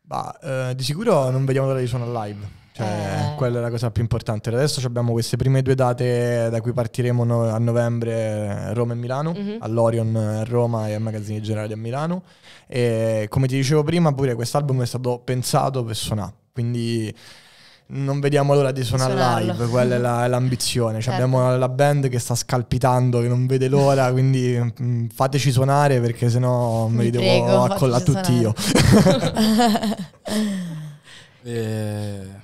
Speaker 4: Bah, eh, di sicuro non vediamo l'ora di suonare live. Cioè, eh. quella è la cosa più importante. Adesso abbiamo queste prime due date da cui partiremo no- a novembre, eh, Roma e Milano, mm-hmm. all'Orion a eh, Roma e al Magazzini Generali a Milano. E come ti dicevo prima, pure quest'album è stato pensato per suonare. Quindi non vediamo l'ora di suonare Suonarlo. live, quella è, la, è l'ambizione. Cioè, certo. Abbiamo la band che sta scalpitando, che non vede l'ora, quindi mh, mm, fateci suonare perché sennò me li devo accollare tutti io. *laughs*
Speaker 2: *laughs* eh...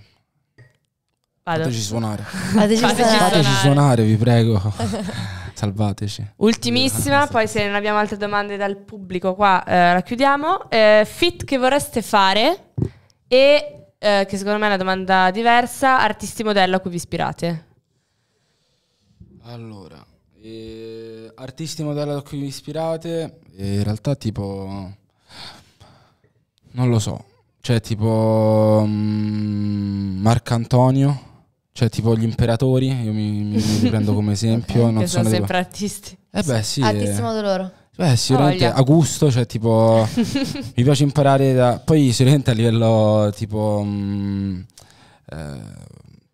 Speaker 2: Vado. Fateci suonare. Fateci, Fateci suonare. suonare. suonare, vi prego. *laughs* Salvateci. Ultimissima,
Speaker 3: poi se non abbiamo altre domande dal pubblico qua eh, la chiudiamo. Eh, fit che vorreste fare e, eh, che secondo me è una domanda diversa, artisti modello a cui vi ispirate?
Speaker 2: Allora, eh, artisti modello a cui vi ispirate, eh, in realtà tipo... Non lo so. Cioè tipo... Mm, Marco Antonio cioè, tipo gli imperatori, io mi, mi, mi *laughs* prendo come esempio. okay, non sono, sono sempre tipo... artisti.
Speaker 1: Eh beh, sì. Altissimo eh. dolore. Beh, sicuramente a
Speaker 2: gusto, cioè tipo *laughs* mi piace imparare da... Poi sicuramente a livello tipo... Mh, mm, eh,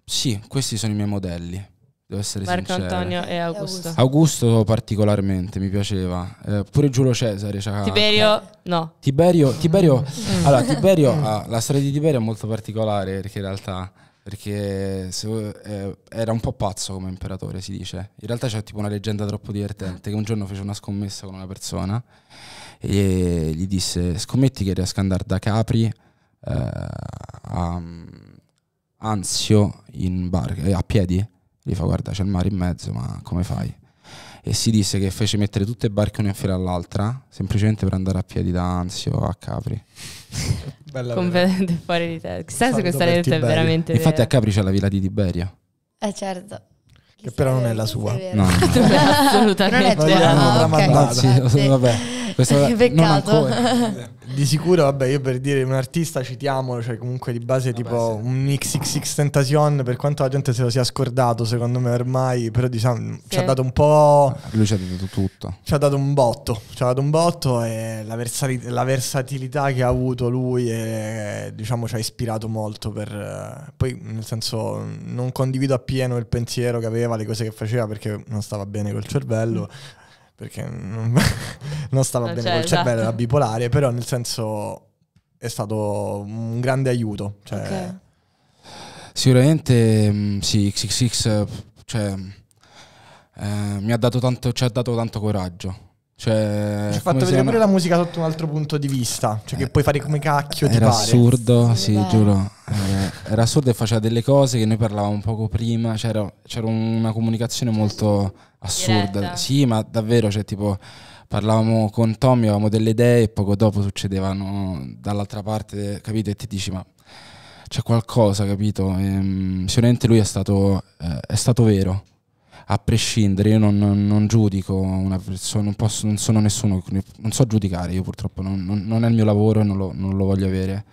Speaker 2: sì, questi sono i miei modelli. Devo essere Marco sincero. Antonio e Augusto. Augusto particolarmente mi piaceva. Eh, pure Giulio Cesare. Cioè, Tiberio, eh. no. Tiberio, Tiberio *laughs* allora, Tiberio, ah, la storia di Tiberio è molto particolare perché in realtà perché eh, era un po' pazzo come imperatore, si dice. In realtà c'è tipo una leggenda troppo divertente che un giorno fece una scommessa con una persona e gli disse scommetti che riesco ad andare da Capri eh, a mm, Anzio in barca, eh, a piedi. Gli fa guarda c'è il mare in mezzo, ma come fai? e si disse che fece mettere tutte le barche una in fila all'altra semplicemente per andare a piedi da Anzio a Capri.
Speaker 4: *laughs* Bella Completamente
Speaker 3: fuori di testa. Chissà se questa
Speaker 1: realtà è veramente Infatti a
Speaker 2: Capri c'è la villa di Tiberio.
Speaker 1: Eh certo.
Speaker 2: Che però non è la sua. No, no. assolutamente. *laughs* Non è *laughs* tua. No, ah, okay. Anzi, vabbè. Questo, Non ancora
Speaker 4: di sicuro, vabbè, io per dire un artista citiamo, cioè comunque di base vabbè, tipo sì. un XXX Tentacion, per quanto la gente se lo sia scordato, secondo me ormai, però diciamo, sì. ci ha dato un po'...
Speaker 2: Ah, lui ci ha dato tutto.
Speaker 4: Ci ha dato un botto, ci ha dato un botto e la, versati- la versatilità che ha avuto lui è, diciamo ci ha ispirato molto per... Poi nel senso non condivido appieno il pensiero che aveva, le cose che faceva perché non stava bene col cervello. Mm perché non, *laughs* non stava bene cioè, col esatto. cervello, era esatto. bipolare, però nel senso è stato un grande aiuto. Cioè... Okay.
Speaker 2: Sicuramente mm, sì, XXX cioè, eh, mi ha dato tanto, ci ha dato tanto coraggio cioè, ci ha fatto vedere pure
Speaker 4: la musica sotto
Speaker 2: un altro punto di vista, cioè eh, che puoi fare come cacchio. Era assurdo, sì, Beh. giuro. Eh, era assurdo e faceva delle cose che noi parlavamo poco prima. C'era, c'era una comunicazione molto assurda. Diretta. Sì, ma davvero, cioè, tipo, parlavamo con Tommy, avevamo delle idee e poco dopo succedevano dall'altra parte, capito? E ti dici, ma c'è qualcosa, capito? E, ehm, sicuramente lui è stato, eh, è stato vero a prescindere, io non, non giudico una persona, non, posso, non sono nessuno, non so giudicare, io purtroppo non, non è il mio lavoro e non lo, lo voglio avere.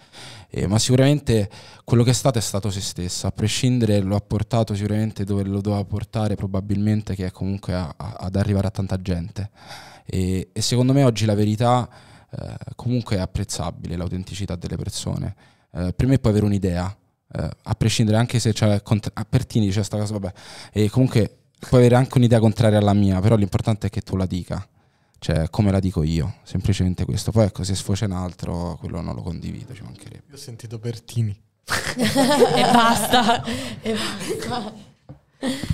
Speaker 2: Eh, ma sicuramente quello che è stato è stato se stesso, a prescindere lo ha portato sicuramente dove lo doveva portare probabilmente che è comunque a, a, ad arrivare a tanta gente e, e secondo me oggi la verità eh, comunque è apprezzabile, l'autenticità delle persone, eh, per me puoi avere un'idea, eh, a prescindere anche se c'è cont- a Pertini c'è sta cosa, vabbè, e comunque puoi avere anche un'idea contraria alla mia, però l'importante è che tu la dica, cioè come la dico io, semplicemente questo. Poi ecco, se sfocia un altro, quello non lo condivido, ci mancherebbe. Io ho sentito Bertini. *laughs* e basta. *laughs*
Speaker 3: e basta.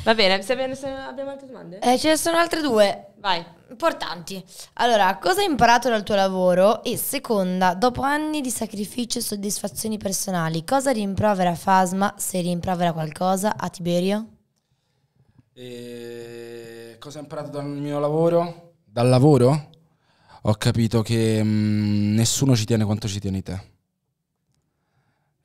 Speaker 3: Va bene, se abbiamo altre
Speaker 1: domande? Eh, ce ne sono altre due. Vai. Importanti. Allora, cosa hai imparato dal tuo lavoro? E seconda, dopo anni di sacrificio e soddisfazioni personali, cosa rimprovera Fasma, se rimprovera qualcosa, a Tiberio?
Speaker 2: E cosa ho imparato dal mio lavoro? Dal lavoro? Ho capito che mh, mm, nessuno ci tiene quanto ci tieni te.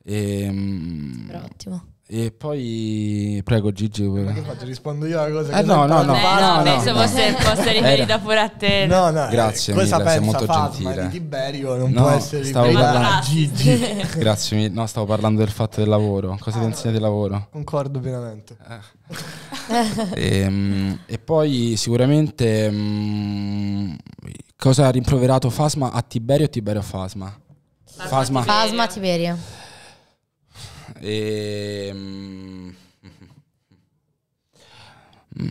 Speaker 2: E, mh, mm, ottimo. E poi prego Gigi. Ma che
Speaker 4: faccio? Rispondo io alla cosa? Eh no, no,
Speaker 2: no, eh, no, no, penso no, fosse, fosse riferita pure a te. No, no, eh, grazie. Eh, cosa mille, pensa molto Fatma di Tiberio non no, può essere stavo parlando a Gigi. *laughs* grazie mille. No, stavo parlando del fatto del lavoro. Cosa ah, ti insegna no. di lavoro?
Speaker 4: Concordo pienamente. Eh. *laughs* e,
Speaker 2: ehm, e, poi sicuramente mh, mm, cosa ha rimproverato Fasma a Tiberio o Tiberio a Fasma? Fasma, Fasma Tiberio. E, mh, mh,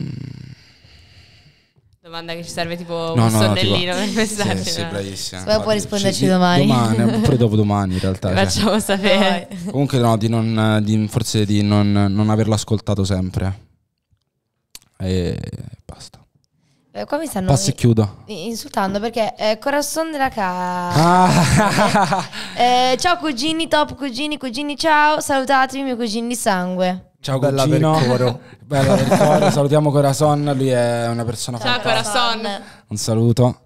Speaker 3: Domanda che ci serve tipo no, un no, sonnellino per messaggio. Sì, sì, bravissima.
Speaker 1: Poi puoi risponderci domani. Domani, oppure *laughs*
Speaker 2: dopo domani in realtà. Cioè. Facciamo sapere. Comunque no, di non, di, forse di non, non averlo ascoltato sempre e basta.
Speaker 1: Eh, qua mi stanno Passi e chiudo. insultando perché eh, Corazon della
Speaker 2: casa. Ah.
Speaker 1: Eh, eh, ciao cugini, top cugini, cugini, ciao, salutatevi miei cugini di sangue.
Speaker 2: Ciao Bella cugino. per coro. *laughs* Bella per coro. salutiamo Corazon, lui è una persona Ciao
Speaker 1: Corazon.
Speaker 2: Un saluto.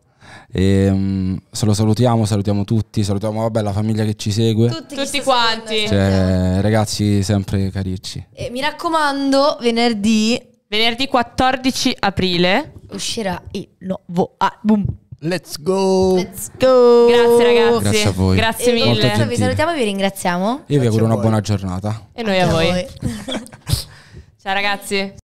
Speaker 2: E, um, se lo salutiamo, salutiamo tutti, salutiamo vabbè, la famiglia che ci segue.
Speaker 1: Tutti, tutti quanti.
Speaker 2: Cioè, ragazzi sempre caricci.
Speaker 1: E eh, mi raccomando, venerdì Venerdì 14 aprile uscirà il nuovo album. Let's go! Let's
Speaker 3: go! Grazie ragazzi.
Speaker 2: Grazie a voi. Grazie e mille. Vi salutiamo
Speaker 1: e vi ringraziamo.
Speaker 2: Io vi auguro una buona giornata.
Speaker 3: E noi a, a voi. voi. *laughs* Ciao ragazzi.